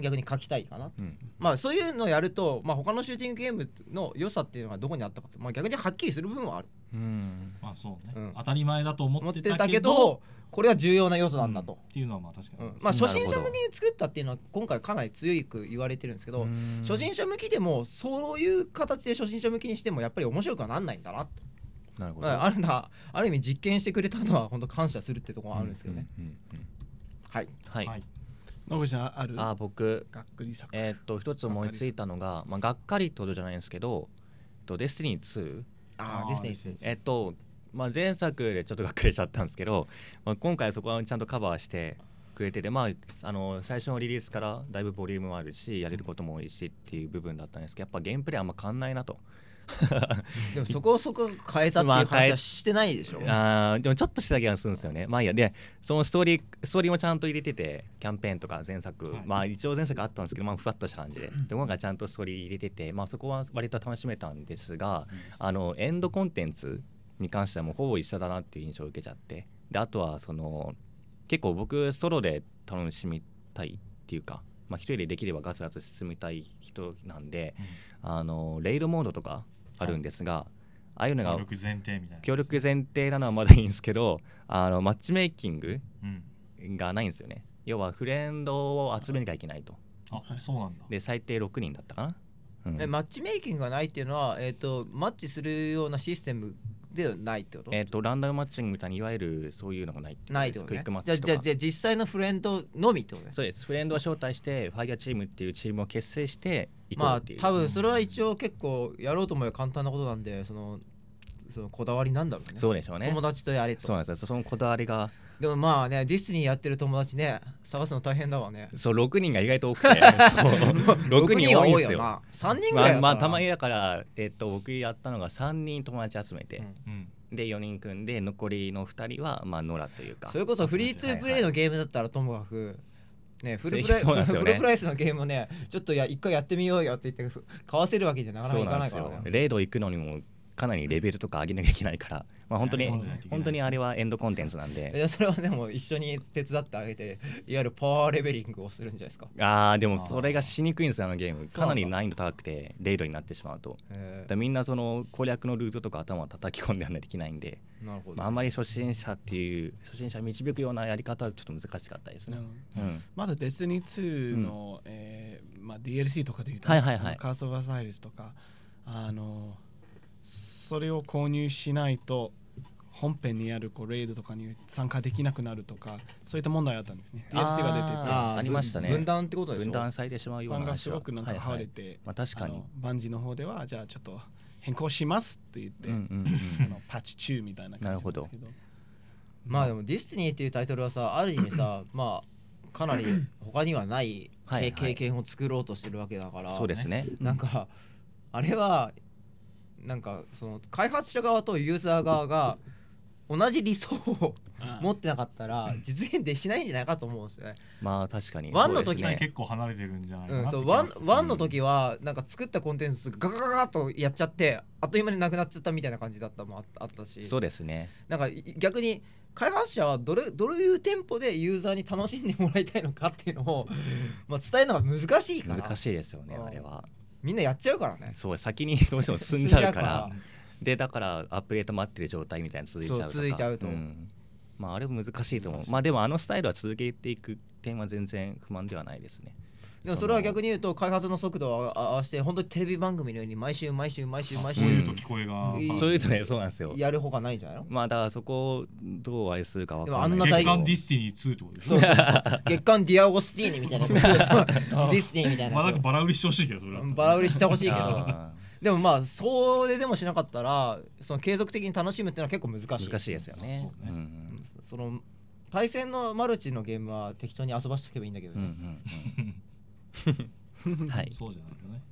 逆に書きたいかな、うんうん、まあそういうのをやると、まあ、他のシューティングゲームの良さっていうのはどこにあったかまあ、逆にはっきりする部分はある。うんまあそうね、うん当たり前だと思っっててたたけどこれは重要な要素なんだと、っていうのはまあ確かに、うんまあ、初心者向けに作ったっていうのは今回かなり強いく言われてるんですけど、うん初心者向きでもそういう形で初心者向きにしてもやっぱり面白くはなんないんだなっなるほど、あるなある意味実験してくれたのは本当感謝するってところはあるんですけどね、うんうんうんはいはい、はい野口さんあるあ僕がっくり作えーっと一つ思いついたのが、まあ、がっかりってことじゃないんですけど、えっと、デスティニー2あですね。すえっとまあ、前作でちょっとがっかりしちゃったんですけど、まあ、今回そこはちゃんとカバーしてくれてて、まあ、あの最初のリリースからだいぶボリュームもあるしやれることも多いしっていう部分だったんですけどやっぱゲームプレイあんま変わんないなと でもそこそこ変えたっていう話はしてないでしょ、まあ、あでもちょっとした気がするんですよねまあいやでそのストーリーストーリーもちゃんと入れててキャンペーンとか前作、はい、まあ一応前作あったんですけどまあふわっとした感じでで今回ちゃんとストーリー入れててまあそこは割と楽しめたんですが、あのエンドコンテンツに関してはもうほぼ一緒だなっていう印象を受けちゃってであとはその結構僕ソロで楽しみたいっていうかまあ、一人でできればガツガツ進みたい人なんで、うん、あのレイルモードとかあるんですがああいうのが協力前提みたいな、ね、協力前提なのはまだいいんですけどあのマッチメイキングがないんですよね、うん、要はフレンドを集めなきゃいけないとあそうなんだで最低6人だったかな、うん、マッチメイキングがないっていうのは、えーとマッチするようなシステムではないってことえっ、ー、とランダムマッチングみたいにいわゆるそういうのがないってないってこと、ね、じゃじゃじゃ実際のフレンドのみってことねそうですフレンドを招待してファイアチームっていうチームを結成してこうまあ多分それは一応結構やろうと思えば簡単なことなんでそのそのこだわりなんだろうねそうでしょうね友達とやれとそうなんですよそのこだわりがでもまあねディスニーやってる友達ね探すの大変だわねそう6人が意外と多くて6 人多いですよよな3人ぐらいまあ、まあ、たまにだから、えっと僕やったのが3人友達集めて、うんで4人組んで残りの2人はまあ野良というかそれこそフリートゥープレイのゲームだったらともかく、ね、フルプライそうなんですよねフルプライスのゲームをねちょっとや一回やってみようよって言って買わせるわけじゃなかなかいかないからね。レード行くのにもかなりレベルとか上げなきゃいけないから、まあ、本当に本当にあれはエンドコンテンツなんでそれはでも一緒に手伝ってあげていわゆるパワーレベリングをするんじゃないですかああでもそれがしにくいんですよあのゲームかなり難易度高くてレイドになってしまうとだみんなその攻略のルートとか頭を叩き込んでやんなきゃいけないんでなるほど、まあ、あんまり初心者っていう初心者導くようなやり方はちょっと難しかったですね、うん、まだデステニー2の、うん、えー、まあ、DLC とかでいうと、はいはいはい、カーソーバーサイルスとかあのーそれを購入しないと本編にあるこうレイドとかに参加できなくなるとかそういった問題あったんですね DLC が出ててありましたね分断ってことでしょ分断されてしまうようなファンがすごくなんかれて、はいはい、まあ、確かにジーの方ではじゃあちょっと変更しますって言って、うんうんうん、あのパチ中みたいな感じなんですけどまあでも「ディスティニー」っていうタイトルはさある意味さまあかなり他にはない経験を作ろうとしてるわけだから、はいはい、そうですねなんか、あれはなんかその開発者側とユーザー側が同じ理想を持ってなかったら実現でしないんじゃないかと思うんですよね。まあ確かに。ワンの時、は結構離れてるんじゃないかな、そうワンワンの時はなんか作ったコンテンツガガガガとやっちゃってあっという間になくなっちゃったみたいな感じだったもあったし。そうですね。なんか逆に開発者はどれどういうテンポでユーザーに楽しんでもらいたいのかっていうのをまあ伝えるのが難しいから。難しいですよねあれは。みんなやっちゃうからねそう先にどうしても進んじゃうからでだからアップデート待ってる状態みたいな続いちゃう続いちゃうと、うん、まああれ難しいと思うまあでもあのスタイルは続けていく点は全然不満ではないですねでもそれは逆に言うと開発の速度を合わせて本当にテレビ番組のように毎週毎週毎週毎週そういうと聞こえがそういうとねそうなんですよやるほかないんじゃないのまあだからそこをどう愛するか分かんない月刊ディスティニー2ってことですね 月刊ディアゴスティーニみたいな ディスティニーみたいなまあバラ売りしてほしいけどそれバラ売りしてほしいけどでもまあそれでもしなかったらその継続的に楽しむっていうのは結構難しい難しいですよねそ、の対戦のマルチのゲームは適当に遊ばしておけばいいんだけど、ね、はい、そうじゃないよね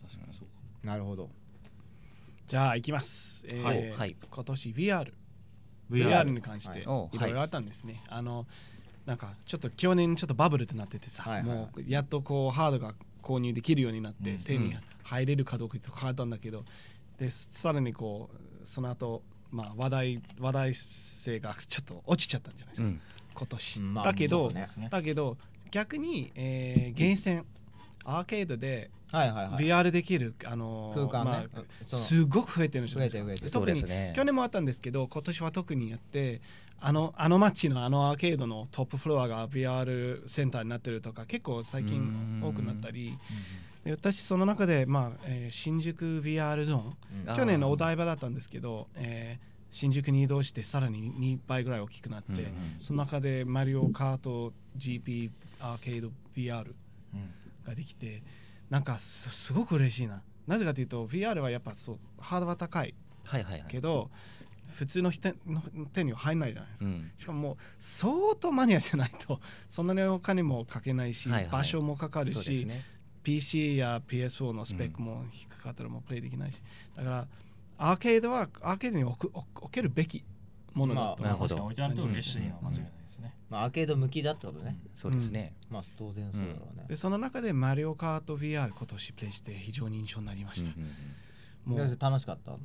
確かにそうかなるほどじゃあ行きます、えーはいはい今年 VR VR に関していろいろあったんですね、あのなんかちょっと去年ちょっとバブルとなっててさ、はいはいもうやっとこうハードが購入できるようになって、手に入れるかどうかと変わったんだけどでさらにこうその後まあ話題話題性がちょっと落ちちゃったんじゃないですうか、ん今年、まあだけど、ねだけど逆に、えー、ゲーセンアーケードで VR できる、あの空間、がまあ、すごく増えてるんですよ特に、ね、去年もあったんですけど今年は特にやってあのあの街のあのアーケードのトップフロアが VR センターになってるとか結構最近多くなったり。私その中で、まあえー、新宿 VR ゾーン、うん、去年のお台場だったんですけど、えー、新宿に移動してさらに2倍ぐらい大きくなって、うんうん、その中でマリオカート GP アーケード VR、うん、ができてなんかすごく嬉しいななぜかというと VR はやっぱそうハードは高いけど、はいはいはい普通の手の手には入らないじゃないですか、うん、しかももう相当マニアじゃないと そんなにお金もかけないし、はいはい、場所もかかるし、ね、PC や PS4 のスペックも低かったらもうプレイできないし、うん、だからアーケードはアーケードに置く置けるべきものだと思います、まあ、なるほど、ですね、まあ、アーケード向きだってことね、うん、そうですね、まあ当然そうだろうね、でその中でマリオカート VR 今年プレイして非常に印象になりました、うんうんもう楽しかったはい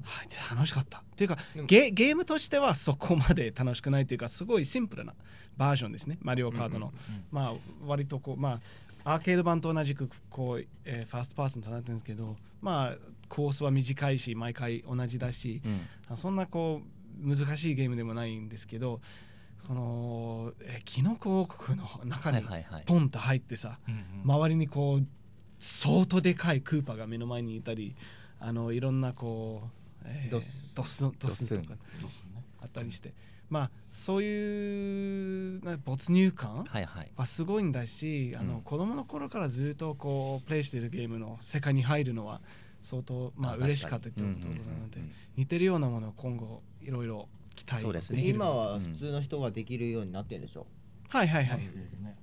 楽しかったっていうかゲゲームとしてはそこまで楽しくないっていうかすごいシンプルなバージョンですねマリオカートの、まあ割とこうまあアーケード版と同じくこう、えー、ファーストパーソンとなってるんですけどまあコースは短いし毎回同じだし、うん、そんなこう難しいゲームでもないんですけどそのえキノコ王国の中にポンと入ってさ、周りにこう相当でかいクーパーが目の前にいたりあのいろんなこう、えー、ドスドスンドスンとかあったりして。まあ、そういう没入感はすごいんだし、はいはい、あの子供の頃からずっとこうプレイしてるゲームの世界に入るのは相当まあ嬉しかったってことなので、似てるようなものを今後いろいろ期待ですね、今は普通の人ができるようになってるでしょ、うん、はいはいはい、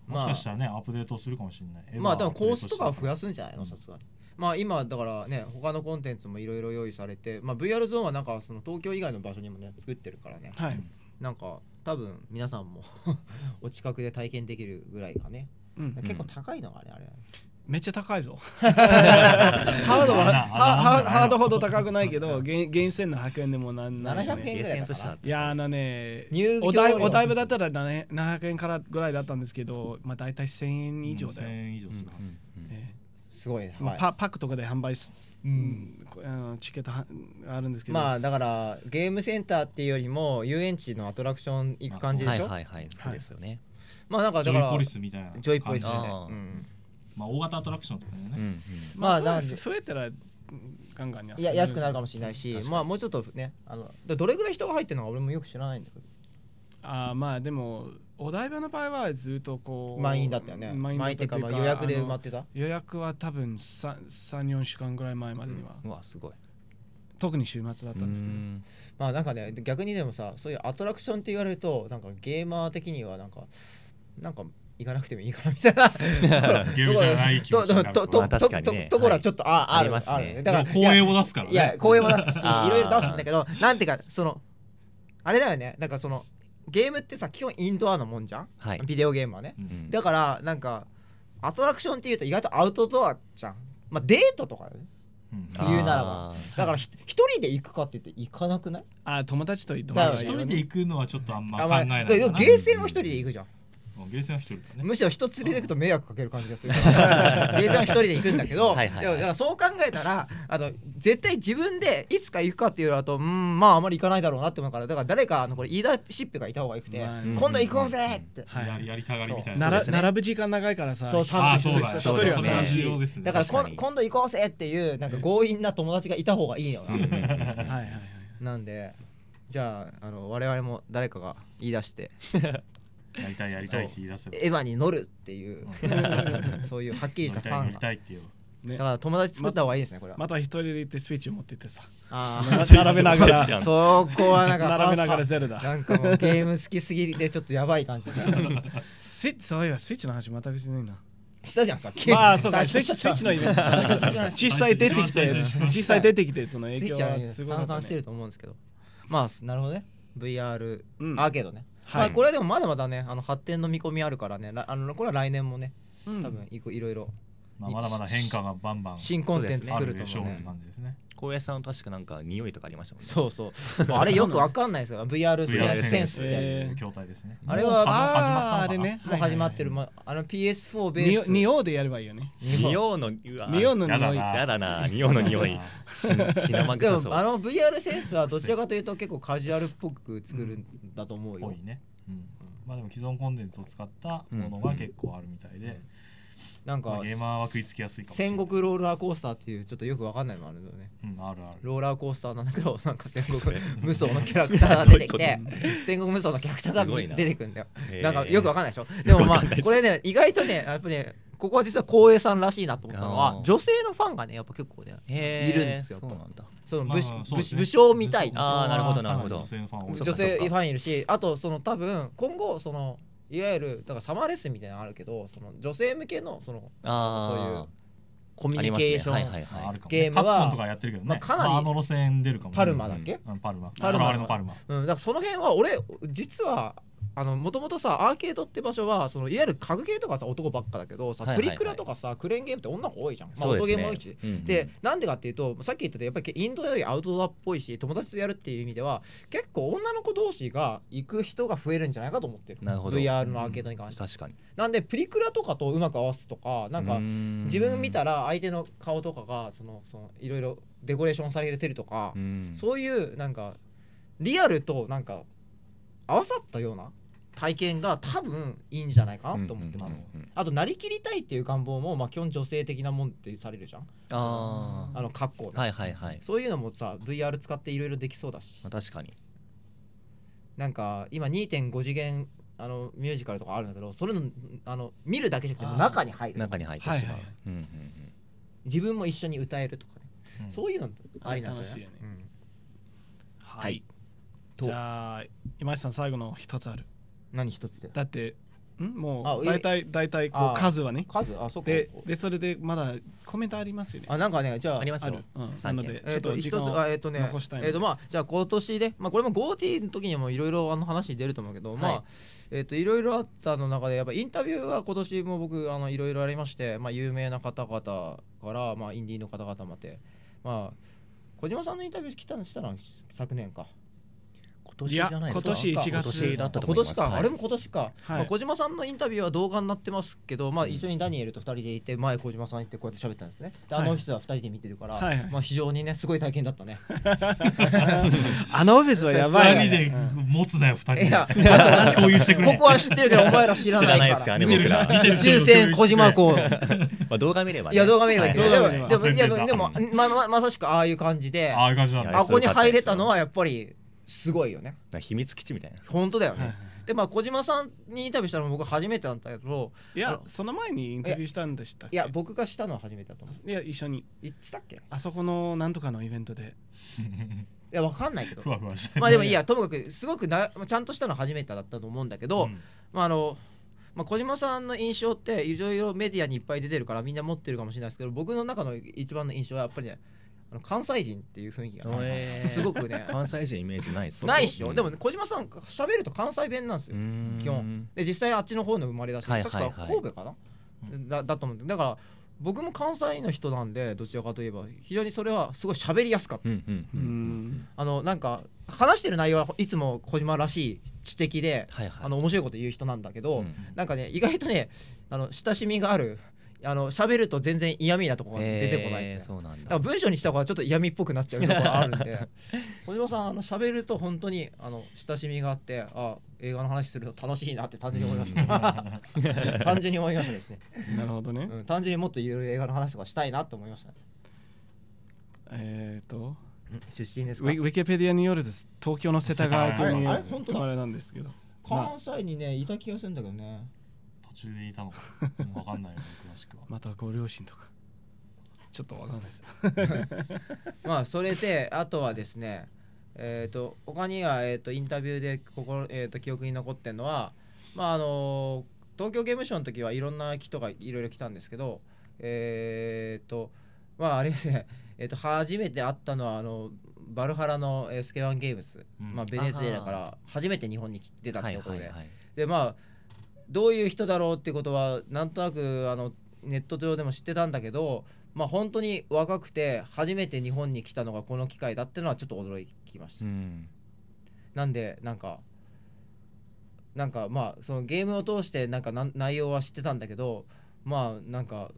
もしかしたらね、アップデートするかもしれないまあでもコースとか増やすんじゃないのさすがにまあ今だからね他のコンテンツもいろいろ用意されて、まあ、VR ゾーンはなんかその東京以外の場所にもね作ってるからね、はい、なんか多分皆さんも お近くで体験できるぐらいがね、うん、結構高いのがねあれめっちゃ高いぞ ハードはハードほど高くないけどゲゲームンの100円でもなんない、700円ぐらいいやあのねお台お場だったら700円からぐらいだったんですけどまあ大体1000円以上だよ、1000円以上するすごい、ね、まあ、パパックとかで販売す、うん、あのチケットあるんですけどまあだからゲームセンターっていうよりも遊園地のアトラクション行く感じでしょ、はいはいはいそうですよね、はい、まあなんかだからジョイポリスみたいなジョイポリスみたいな、うんまあ、大型アトラクションとかね、うんうん、まあ、まあ、増えたらガンガンにいや安くなるかもしれないし、まあ、もうちょっとねあのどれぐらい人が入ってるのか俺もよく知らないんだけどあまあでもお台場の場合はずっとこう満員だったよね満員だったいうか予約で埋まってた予約は多分34週間ぐらい前までには、うん、うわすごい特に週末だったんですけどまあなんかね逆にでもさそういうアトラクションって言われるとなんかゲーマー的にはなんかなんか行かなくてもいいかなみたいな ところはちょっとああだから公演も出すからいや公演も出すしいろいろ出すんだけどなんていうかそのあれだよねなんかそのゲームってさ基本インドアのもんじゃん、はい、ビデオゲームはね、うん、だからなんかアトラクションっていうと意外とアウトドアじゃんまあデートとか、ね言うならばだから一人で行くかって言って行かなくないあ友達と行っても一人で行くのはちょっとあんま考えない、ゲーセンも一人で行くじゃんうゲーセンは一人だねむしろ人連れてくと迷惑かける感じがする ゲーセンは一人で行くんだけど はい、だからそう考えたらあの絶対自分でいつか行くかっていうのだとうんまああまり行かないだろうなって思うからだから誰かあのこれ言い出しっぺがいた方が良くて、まあ、今度行こうぜって、はいや、やりたがりみたいな、ね、並ぶ時間長いからさそう3人1人は3人、ね、だから今今度行こうぜっていうなんか強引な友達がいた方がいいよな、はいはいはい、なんでじゃああの我々も誰かが言い出してやりたいやりたいって言い出せばエヴァに乗るっていう そういうはっきりしたファンがだから友達作った方がいいですねこれはまた一人で行ってスイッチを持ってってさあ 並べながら そこはなんか並べながらゼルダなんかもうゲーム好きすぎてちょっとやばい感じスイッチそういえばスイッチの話全くしてないなしたじゃんさっき。まあそうか。スイッチのイメージ。実際出てきて実際出てきてその影響はすごい。散々してると思うんですけど。まあなるほどね。VR アーケードね。はい、まあ、これはでもまだまだねあの発展の見込みあるからねあのこれは来年もね、多分いいろいろ、まあ、まだまだ変化がバンバン新コンテンツ作ると思う、ね,、ねうって感じですね高野さん確かなんか匂いとかありましたもんねそうそうあれよくわかんないですよ VR センスってやつ、筐体ですねあれはああれねもう始まってる、あの PS4 ベースにおうでやればいいよねにおうのにおの匂いやだなにおうの匂い 血生臭そうあの VR センスはどちらかというと結構カジュアルっぽく作るんだと思うよ、うね、まあでも既存コンテンツを使ったものが結構あるみたいで、なんか、ゲーマーは食いつきやすいかも戦国ローラーコースターっていうちょっとよくわかんないのあるよね、うん、あるあるローラーコースターなんだけどなんか戦国 無双のキャラクターが出てきて戦国無双のキャラクターが出てくんだよ なんかよくわかんないでしょでもまあこれね意外とねやっぱねここは実は光栄さんらしいなと思ったのは女性のファンがねやっぱ結構ねいるんですよそうなんだその武,、まあそね、武将みたいなあなるほどなるほど女性ファンいるしあとその多分今後そのいわゆるだからサマーレッスンみたいなのあるけどその女性向けのそのあそういうコミュニケーション、ねはいはい、ゲームは、るか,、ねまあ、かなり、あの路線出るかも、ね、パルマだっけ、うん、パルマパルマパルマ、うん、だからその辺は俺実はあのもともとさアーケードって場所はそのいわゆる格ゲーとかさ男ばっかだけどさ、プリクラとかさクレーンゲームって女の子多いじゃん、まあ、男ゲーム多いし、でなんでかっていうとさっき言ったとやっぱりインドよりアウトドアっぽいし友達とやるっていう意味では結構女の子同士が行く人が増えるんじゃないかと思ってるなるほど VR のアーケードに関して、うん、確かになんでプリクラとかとうまく合わすとかなんか自分見たら相手の顔とかがそのそのいろいろデコレーションされてるとかそういうなんかリアルとなんか合わさったような体験が多分いいんじゃないかなと思ってます、あとなりきりたいっていう願望も、まあ、基本女性的なもんってされるじゃんああの格好、はいはいはい、そういうのもさ VR 使っていろいろできそうだし、まあ、確かになんか今2.5次元あのミュージカルとかあるんだけどそれのあの見るだけじゃなくて中に入る中に入ってしまう、自分も一緒に歌えるとかね、うん、そういうのありなんじゃない、ねうん、はい、はい、じゃあ今井さん最後の一つある何一つでだってんもう大体大体こう数はね数あそこででそれでまだコメントありますよねあなんかねじゃあありますよ、うん、なのでちょっと一つあえっ、とね残したいえっ、とまあじゃあ今年で、まあ、これも GoT の時にもいろいろあの話出ると思うけど、まあえっ、といろいろあったの中でやっぱインタビューは今年も僕あのいろいろありまして、まあ、有名な方々から、まあ、インディーの方々までまあ小島さんのインタビュー来たしたら昨年か年じゃないですか。今年1月だと今年か、あれも今年か。小島さんのインタビューは動画になってますけど、まあ一緒にダニエルと2人でいて、前小島さん行ってこうやって喋ったんですね。で、あのオフィスは2人で見てるから、まあ非常にねすごい体験だったね。あのオフィスはやばい。2人で持つなよ2人で。共有してくれ。ここは知ってるけどお前ら知らないですかね。僕ら。宇宙船小島こう。まあ動画見れば。いや動画見ればいいでもでもでもままさしくああいう感じで。ああいう感じなんだ。こに入れたのはやっぱり。すごいよね秘密基地みたいな本当だよね、でまあ小島さんにインタビューしたの僕初めてなんだけどいやその前にインタビューしたんでしたいや僕がしたのは初めてだと思ういや一緒に行っつだっけあそこのなんとかのイベントで いやわかんないけど まあでもいやともかくすごくなちゃんとしたのは初めてだったと思うんだけど、うん、まああのまあ、小島さんの印象っていろいろメディアにいっぱい出てるからみんな持ってるかもしれないですけど僕の中の一番の印象はやっぱりねあの関西人っていう雰囲気がね、えー、すごくね関西人イメージないっす ないっしょ、うん、でも、ね、小島さん喋ると関西弁なんですよ基本で実際あっちの方の生まれだし、はいはいはい、確か神戸かな、うん、だだと思うだから僕も関西の人なんでどちらかといえば非常にそれはすごい喋りやすかった、うんうん、あのなんか話してる内容はいつも小島らしい知的で、はいはい、あの面白いこと言う人なんだけど、うん、なんかね意外とねあの親しみがあるあの喋ると全然嫌味なとこが出てこないですね、えー、そうなんだから文章にした方がちょっと嫌味っぽくなっちゃうとこがあるんで 小島さんあの喋ると本当にあの親しみがあってあ映画の話すると楽しいなって単純に思います、た 単純に思いましですねなるほどね、うん、単純にもっといろいろ映画の話とかしたいなと思いました、ね、えっ、ー、と出身ですウィキペディアによるです東京の世田谷というあれなんですけど関西にねいた気がするんだけどね中でいたのか分かんないよね 詳しくはまたご両親とかちょっと分かんないです まあそれであとはですねえっ、ー、と他には、えーと、インタビューで心、えーと、記憶に残ってるのはまああの東京ゲームショウの時はいろんな人とかいろいろ来たんですけどえっ、ー、とまああれですね えーと、初めて会ったのはあのバルハラの、えスケワンゲームズ、うん、まあ、ベネズエラから初めて日本に来てたってことで、はいはいはい、でまあどういう人だろうってことはなんとなくあのネット上でも知ってたんだけど、まあ、本当に若くて初めて日本に来たのがこの機会だってのはちょっと驚きました。うん、なんでなんかなんかまあそのゲームを通してなんか内容は知ってたんだけどまあなんか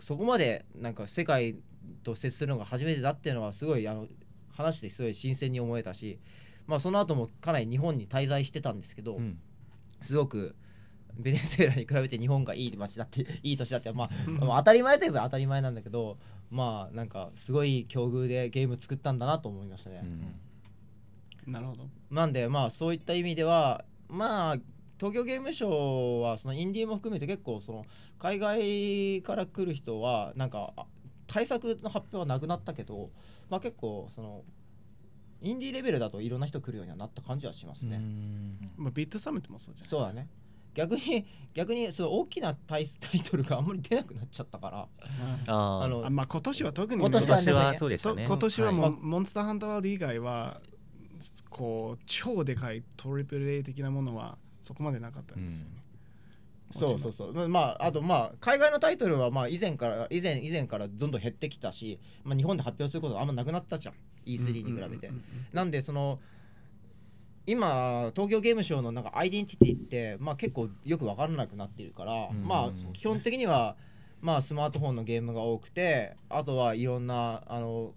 そこまでなんか世界と接するのが初めてだっていうのはすごいあの話ですごい新鮮に思えたし、まあ、その後もかなり日本に滞在してたんですけど、うん、すごくベネズエラに比べて日本がいい街だって いい年だって、まあ、当たり前といえば当たり前なんだけどまあなんかすごい境遇でゲーム作ったんだなと思いましたね。うん、なるほどなんでまあそういった意味ではまあ東京ゲームショウはそのインディーも含めて結構その海外から来る人はなんか対策の発表はなくなったけど、まあ、結構そのインディーレベルだといろんな人来るようにはなった感じはしますね。まあ、ビットサムってもそうじゃないですか。そうだね。逆に逆にその大きなタイタイトルがあんまり出なくなっちゃったから、ああのまあ今年は特に今年はそうでしね今年はもう、モンスターハンターワード以外はこう超でかいトリプル A 的なものはそこまでなかったんですよね、うん、そうそうそうまああとまあ海外のタイトルはまあ以前から以前以前からどんどん減ってきたし、まあ、日本で発表することがあんまなくなったじゃん E3 に比べて、なんでその今東京ゲームショウのなんかアイデンティティって、まあ、結構よく分からなくなっているから、まあ、基本的には、まあ、スマートフォンのゲームが多くてあとはいろんなあの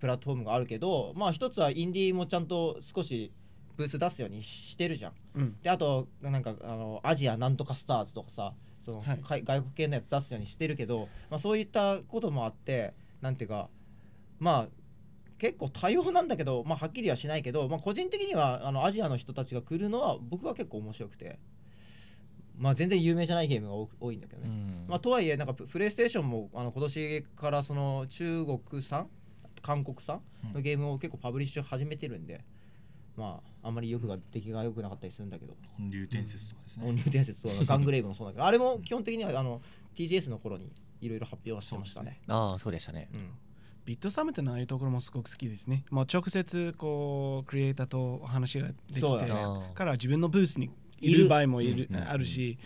プラットフォームがあるけど、まあ、一つはインディーもちゃんと少しブース出すようにしてるじゃん。うん、であとなんかあのアジアなんとかスターズとかさその、はい、外国系のやつ出すようにしてるけど、まあ、そういったこともあってなんていうかまあ結構多様なんだけど、まあ、はっきりはしないけど、まあ、個人的にはあのアジアの人たちが来るのは僕は結構面白くて。まあ、全然有名じゃないゲームが多いんだけどね、うん、まあ、とはいえなんかプレイステーションもあの今年からその中国産韓国産のゲームを結構パブリッシュ始めてるんで、まああんまりよくが出来が良くなかったりするんだけど本流伝説とかですね本流伝説とか ガングレイブもそうだけどあれも基本的にはあの TGS の頃にいろいろ発表してましたね、ね、ああそうでしたね、うん、ビットサムってのはああいうところもすごく好きですね。もう直接こうクリエイターとお話ができてから自分のブースにいる場合もいる、あるし。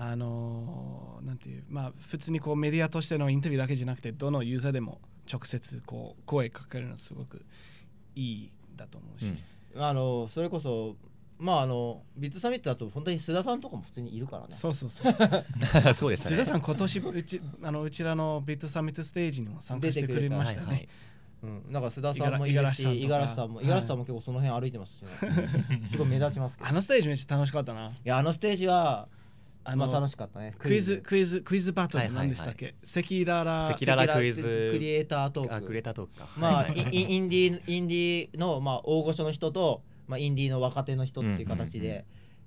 あのなんていうまあ普通にこうメディアとしてのインタビューだけじゃなくてどのユーザーでも直接こう声かけるのすごくいいだと思うし、うん、あのそれこそまああのビットサミットだと本当に須田さんとかも普通にいるからね。そうそうそうそう。ですね。須田さん今年うちあのうちらのビットサミットステージにも参加してくれましたね。うん、なんか須田さんもいるし五十嵐さんも五十嵐さんも結構その辺歩いてますし、ね、すごい目立ちますけどあのステージめっちゃ楽しかったないやあのステージはあまあ、楽しかったねクイズクイズクイズバトル何でしたっけ赤裸々赤裸々クイズクリエイタートークあクリエイタートークかまあ、インディインディのまあ大御所の人とまあ、インディーの若手の人っていう形で、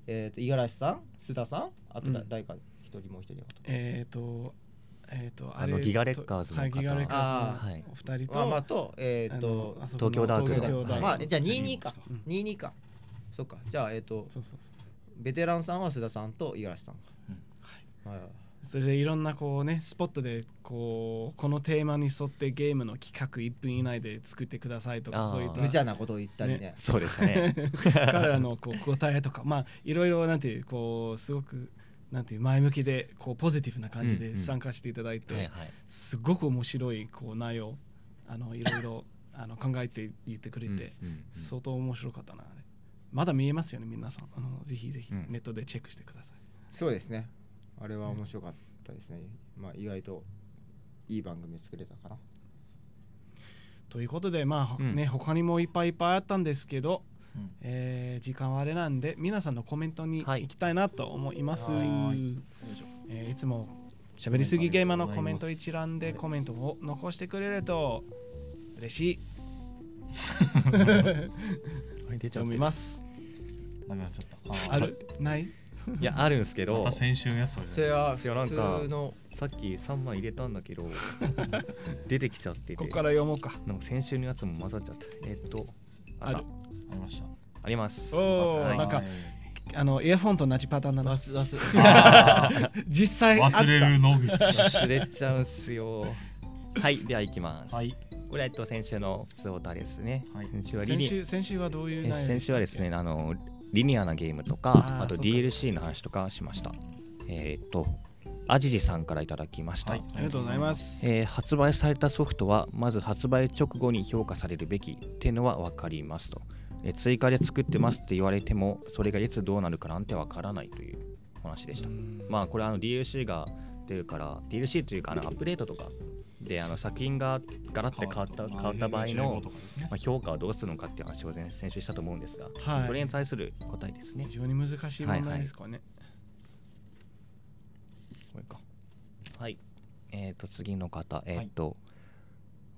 えと五十嵐さん須田さんあと誰か一人もう一人えっ、とえっ、とあのギガレッカーズのギガレッカーズお二人と、まあ、とえっ、と東京ダークまあじゃあ22か、うん、22かそっかじゃあえっ、とベテランさんは須田さんと五十嵐さんか、はい、はいそれでいろんなこうねスポットでこうこのテーマに沿ってゲームの企画1分以内で作ってくださいとかそういった無茶なことを言ったりね、ね、そうでしたね 彼らのこう答えとかまあいろいろなんていうこうすごくなんていう前向きでこうポジティブな感じで参加していただいて、すごく面白いこう内容あのいろいろ あの考えて言ってくれて、相当面白かったなまだ見えますよね皆さんあのぜひぜひネットでチェックしてください、そうですねあれは面白かったですね、まあ、意外といい番組作れたかなということでまあ、うん、ね他にもいっぱいいっぱいあったんですけど、うん、えー、時間はあれなんで皆さんのコメントに行きたいなと思います、はいえー、いつも喋りすぎゲーマーのコメント一覧でコメントを残してくれると嬉しい 出ちゃうますなくなっちゃったあるないいやあるんですけどま先週のやつそれや普通のさっき3枚入れたんだけど出てきちゃっててここから読もうかなんか先週のやつも混ざっちゃってえー、っとあるありましたありますおお、はい、なんかあのイヤフォンと同じパターンなの 実際忘れるの忘れちゃうんすよはいでは行きます、はい、これは、えっと、先週の普通オタですね、はい、先週はリリ先週はどういう先週はですねあのリニアなゲームとかあと DLC の話とかしましたえー、っとアジジさんからいただきました、はい、ありがとうございます、えー、発売されたソフトはまず発売直後に評価されるべきっていうのは分かりますと、え追加で作ってますって言われてもそれがいつどうなるかなんて分からないという話でしたまあこれあの DLC が出るから DLC というかあのアップデートとかであの作品がガラッて変わった変わった場合の、まあ、評価はどうするのかっていう話を、ね、先週したと思うんですが、はい、それに対する答えですね非常に難しい問題ですかね、はいはい、これかはいえっ、ー、と次の方えっ、ー、と、はい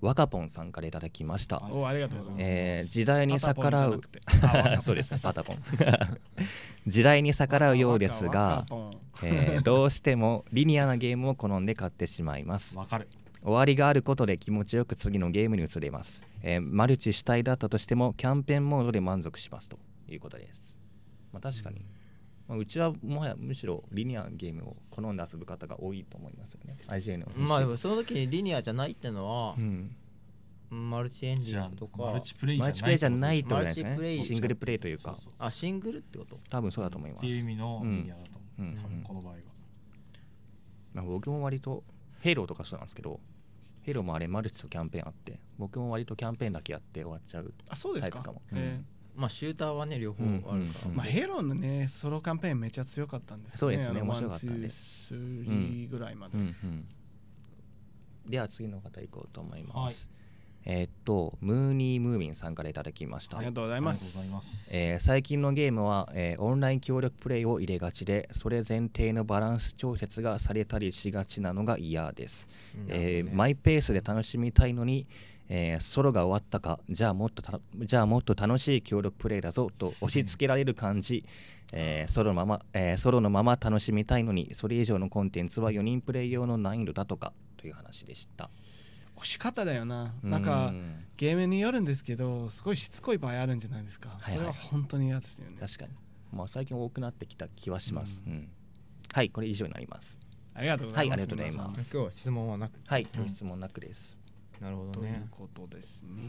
ワカポさんからいただきました。おありがとうございます。えー、時代に逆らう そうですねパタポン 時代に逆らうようですが、えー、どうしてもリニアなゲームを好んで買ってしまいます。わかる。終わりがあることで気持ちよく次のゲームに移れます、えー、マルチ主体だったとしてもキャンペーンモードで満足しますということです、まあ、確かに、まあ、うちはもはやむしろリニアゲームを好んで遊ぶ方が多いと思いますよね IGN のまあその時にリニアじゃないってのは、うんマルチエンジンとかマルチプレイじゃないとてことすねシングルプレイというかあシングルってこと多分そうだと思いますっていう意味のリニアだと思う、うん、多分この場合は、まあ、僕も割とヘイローとかそうなんですけどヒロもあれマルチとキャンペーンあって僕も割とキャンペーンだけやって終わっちゃうあそうですかかも、まあ、シューターはね両方あるから、うんうん、まあ、ヘロのねソロキャンペーンめっちゃ強かったんですけど、ね、そうですね面白かったで3ぐらいまで、うんうんうん、では次の方いこうと思います、えー、っとムーニームーミンさんからいただきましたありがとうございますえー、最近のゲームは、えー、オンライン協力プレイを入れがちでそれ前提のバランス調節がされたりしがちなのが嫌です、ね、えマイペースで楽しみたいのにえー、ソロが終わったかじゃあもっとじゃあもっと楽しい協力プレイだぞと押し付けられる感じ、えー、ソロのまま、えー、ソロのまま楽しみたいのにそれ以上のコンテンツは4人プレイ用の難易度だとかという話でした押し方だよななんかゲームによるんですけどすごいしつこい場合あるんじゃないですか、それは本当に嫌ですよね、はい、確かに、まあ、最近多くなってきた気はします、うんうん、はいこれ以上になりますありがとうございます、はい、ありがとうございます今日は質問はなくはい今日質問なくです、なるほどね。ということですね。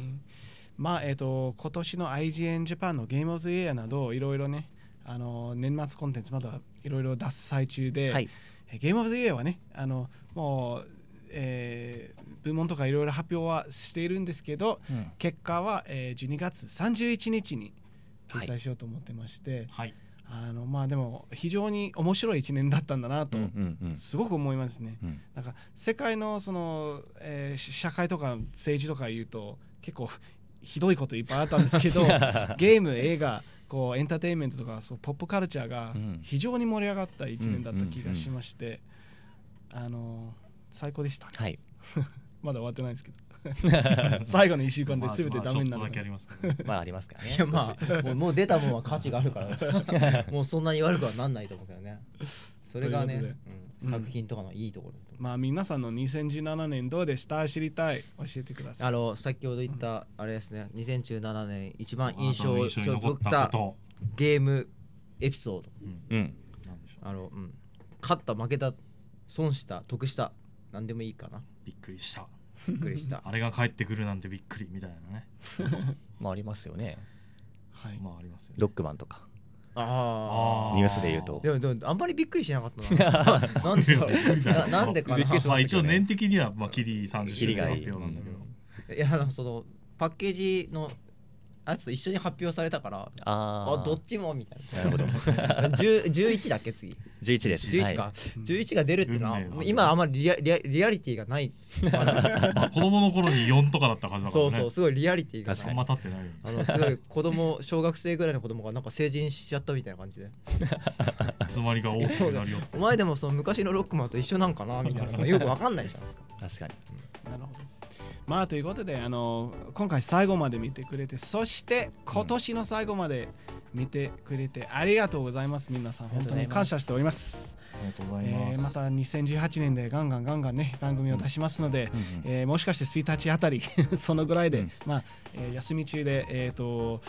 まあ、えっ、ー、と、今年の IGN ジャパンのゲームオブズイヤーなど、いろいろね、あの年末コンテンツ、まだいろいろ出す最中で、はい、ゲームオブズイヤーはね、あのもうえー、部門とかいろいろ発表はしているんですけど、うん、結果は、えー、12月31日に掲載しようと思ってまして、はい、あのまあ、でも非常に面白い1年だったんだなとすごく思いますね。うんうんうん、なんか世界のその、えー、社会とか政治とかいうと結構ひどいこといっぱいあったんですけど ゲーム映画こうエンターテインメントとかそうポップカルチャーが非常に盛り上がった1年だった気がしまして、うんうんうん、あの最高でした、ね、はい まだ終わってないですけど 最後の1週間で全てダメになる、けあ、あ、ります、ね、まあありますからねいやまあもうもう出たもは価値があるからもうそんなに悪くはなんないと思うけどねそれがね、うん、作品とかのいいところうん、まあ皆さんの2017年どうでした知りたい教えてくださいあの先ほど言った、あれですね2017年一番印象を残ったゲームエピソード、うん、うん、あの、うん、勝った負けた損した得した何でもいいかなびっくりしたびっくりしたあれが帰ってくるなんてびっくりみたいなね まあありますよねはいまあありますよ、ね、ロックマンとかああニュースで言うとでもでもあんまりびっくりしなかったな なんでな なんでかな、ね、まあ、一応年的には、まあ、キリ30周年発表なんだけど、いやそのパッケージのあと一緒に発表されたからああどっちもみたいなな11 だっけ次11です11か、はい、11が出るってのは、今あんまりリアリアリアリティがない 子供の頃に4とかだった感じだから、ね、そうそうすごいリアリティがあんま立ってない、あのすごい子供小学生ぐらいの子供がなんか成人しちゃったみたいな感じでつ まりが大きくなるよお前でもその昔のロックマンと一緒なんかなみたいなよくわかんないじゃないですか確かに、うん、なるほどまあということであの今回最後まで見てくれてそして今年の最後まで見てくれてありがとうございます皆さん本当に感謝しております。ありがとうございます、えー、また2018年でガンガンガンガンね番組を出しますので、うんうん、えー、もしかして1日あたり そのぐらいで、うん、まあえー、休み中で、えーと、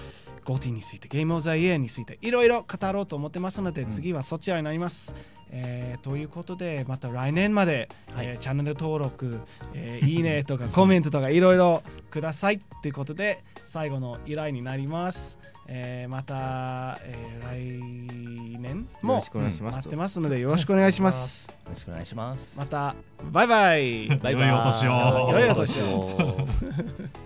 ゴーティーについてゲームオブザイエーについていろいろ語ろうと思ってますので、次はそちらになります。えー、ということでまた来年まで、はい、えー、チャンネル登録、えー、いいねとかコメントとかいろいろくださいということで最後の依頼になります、えー、また、えー、来年もよろしくお願いします、待ってますのでよろしくお願いしますよろしくお願いしますまたバイバイバイバイ良いお年を 良いお年を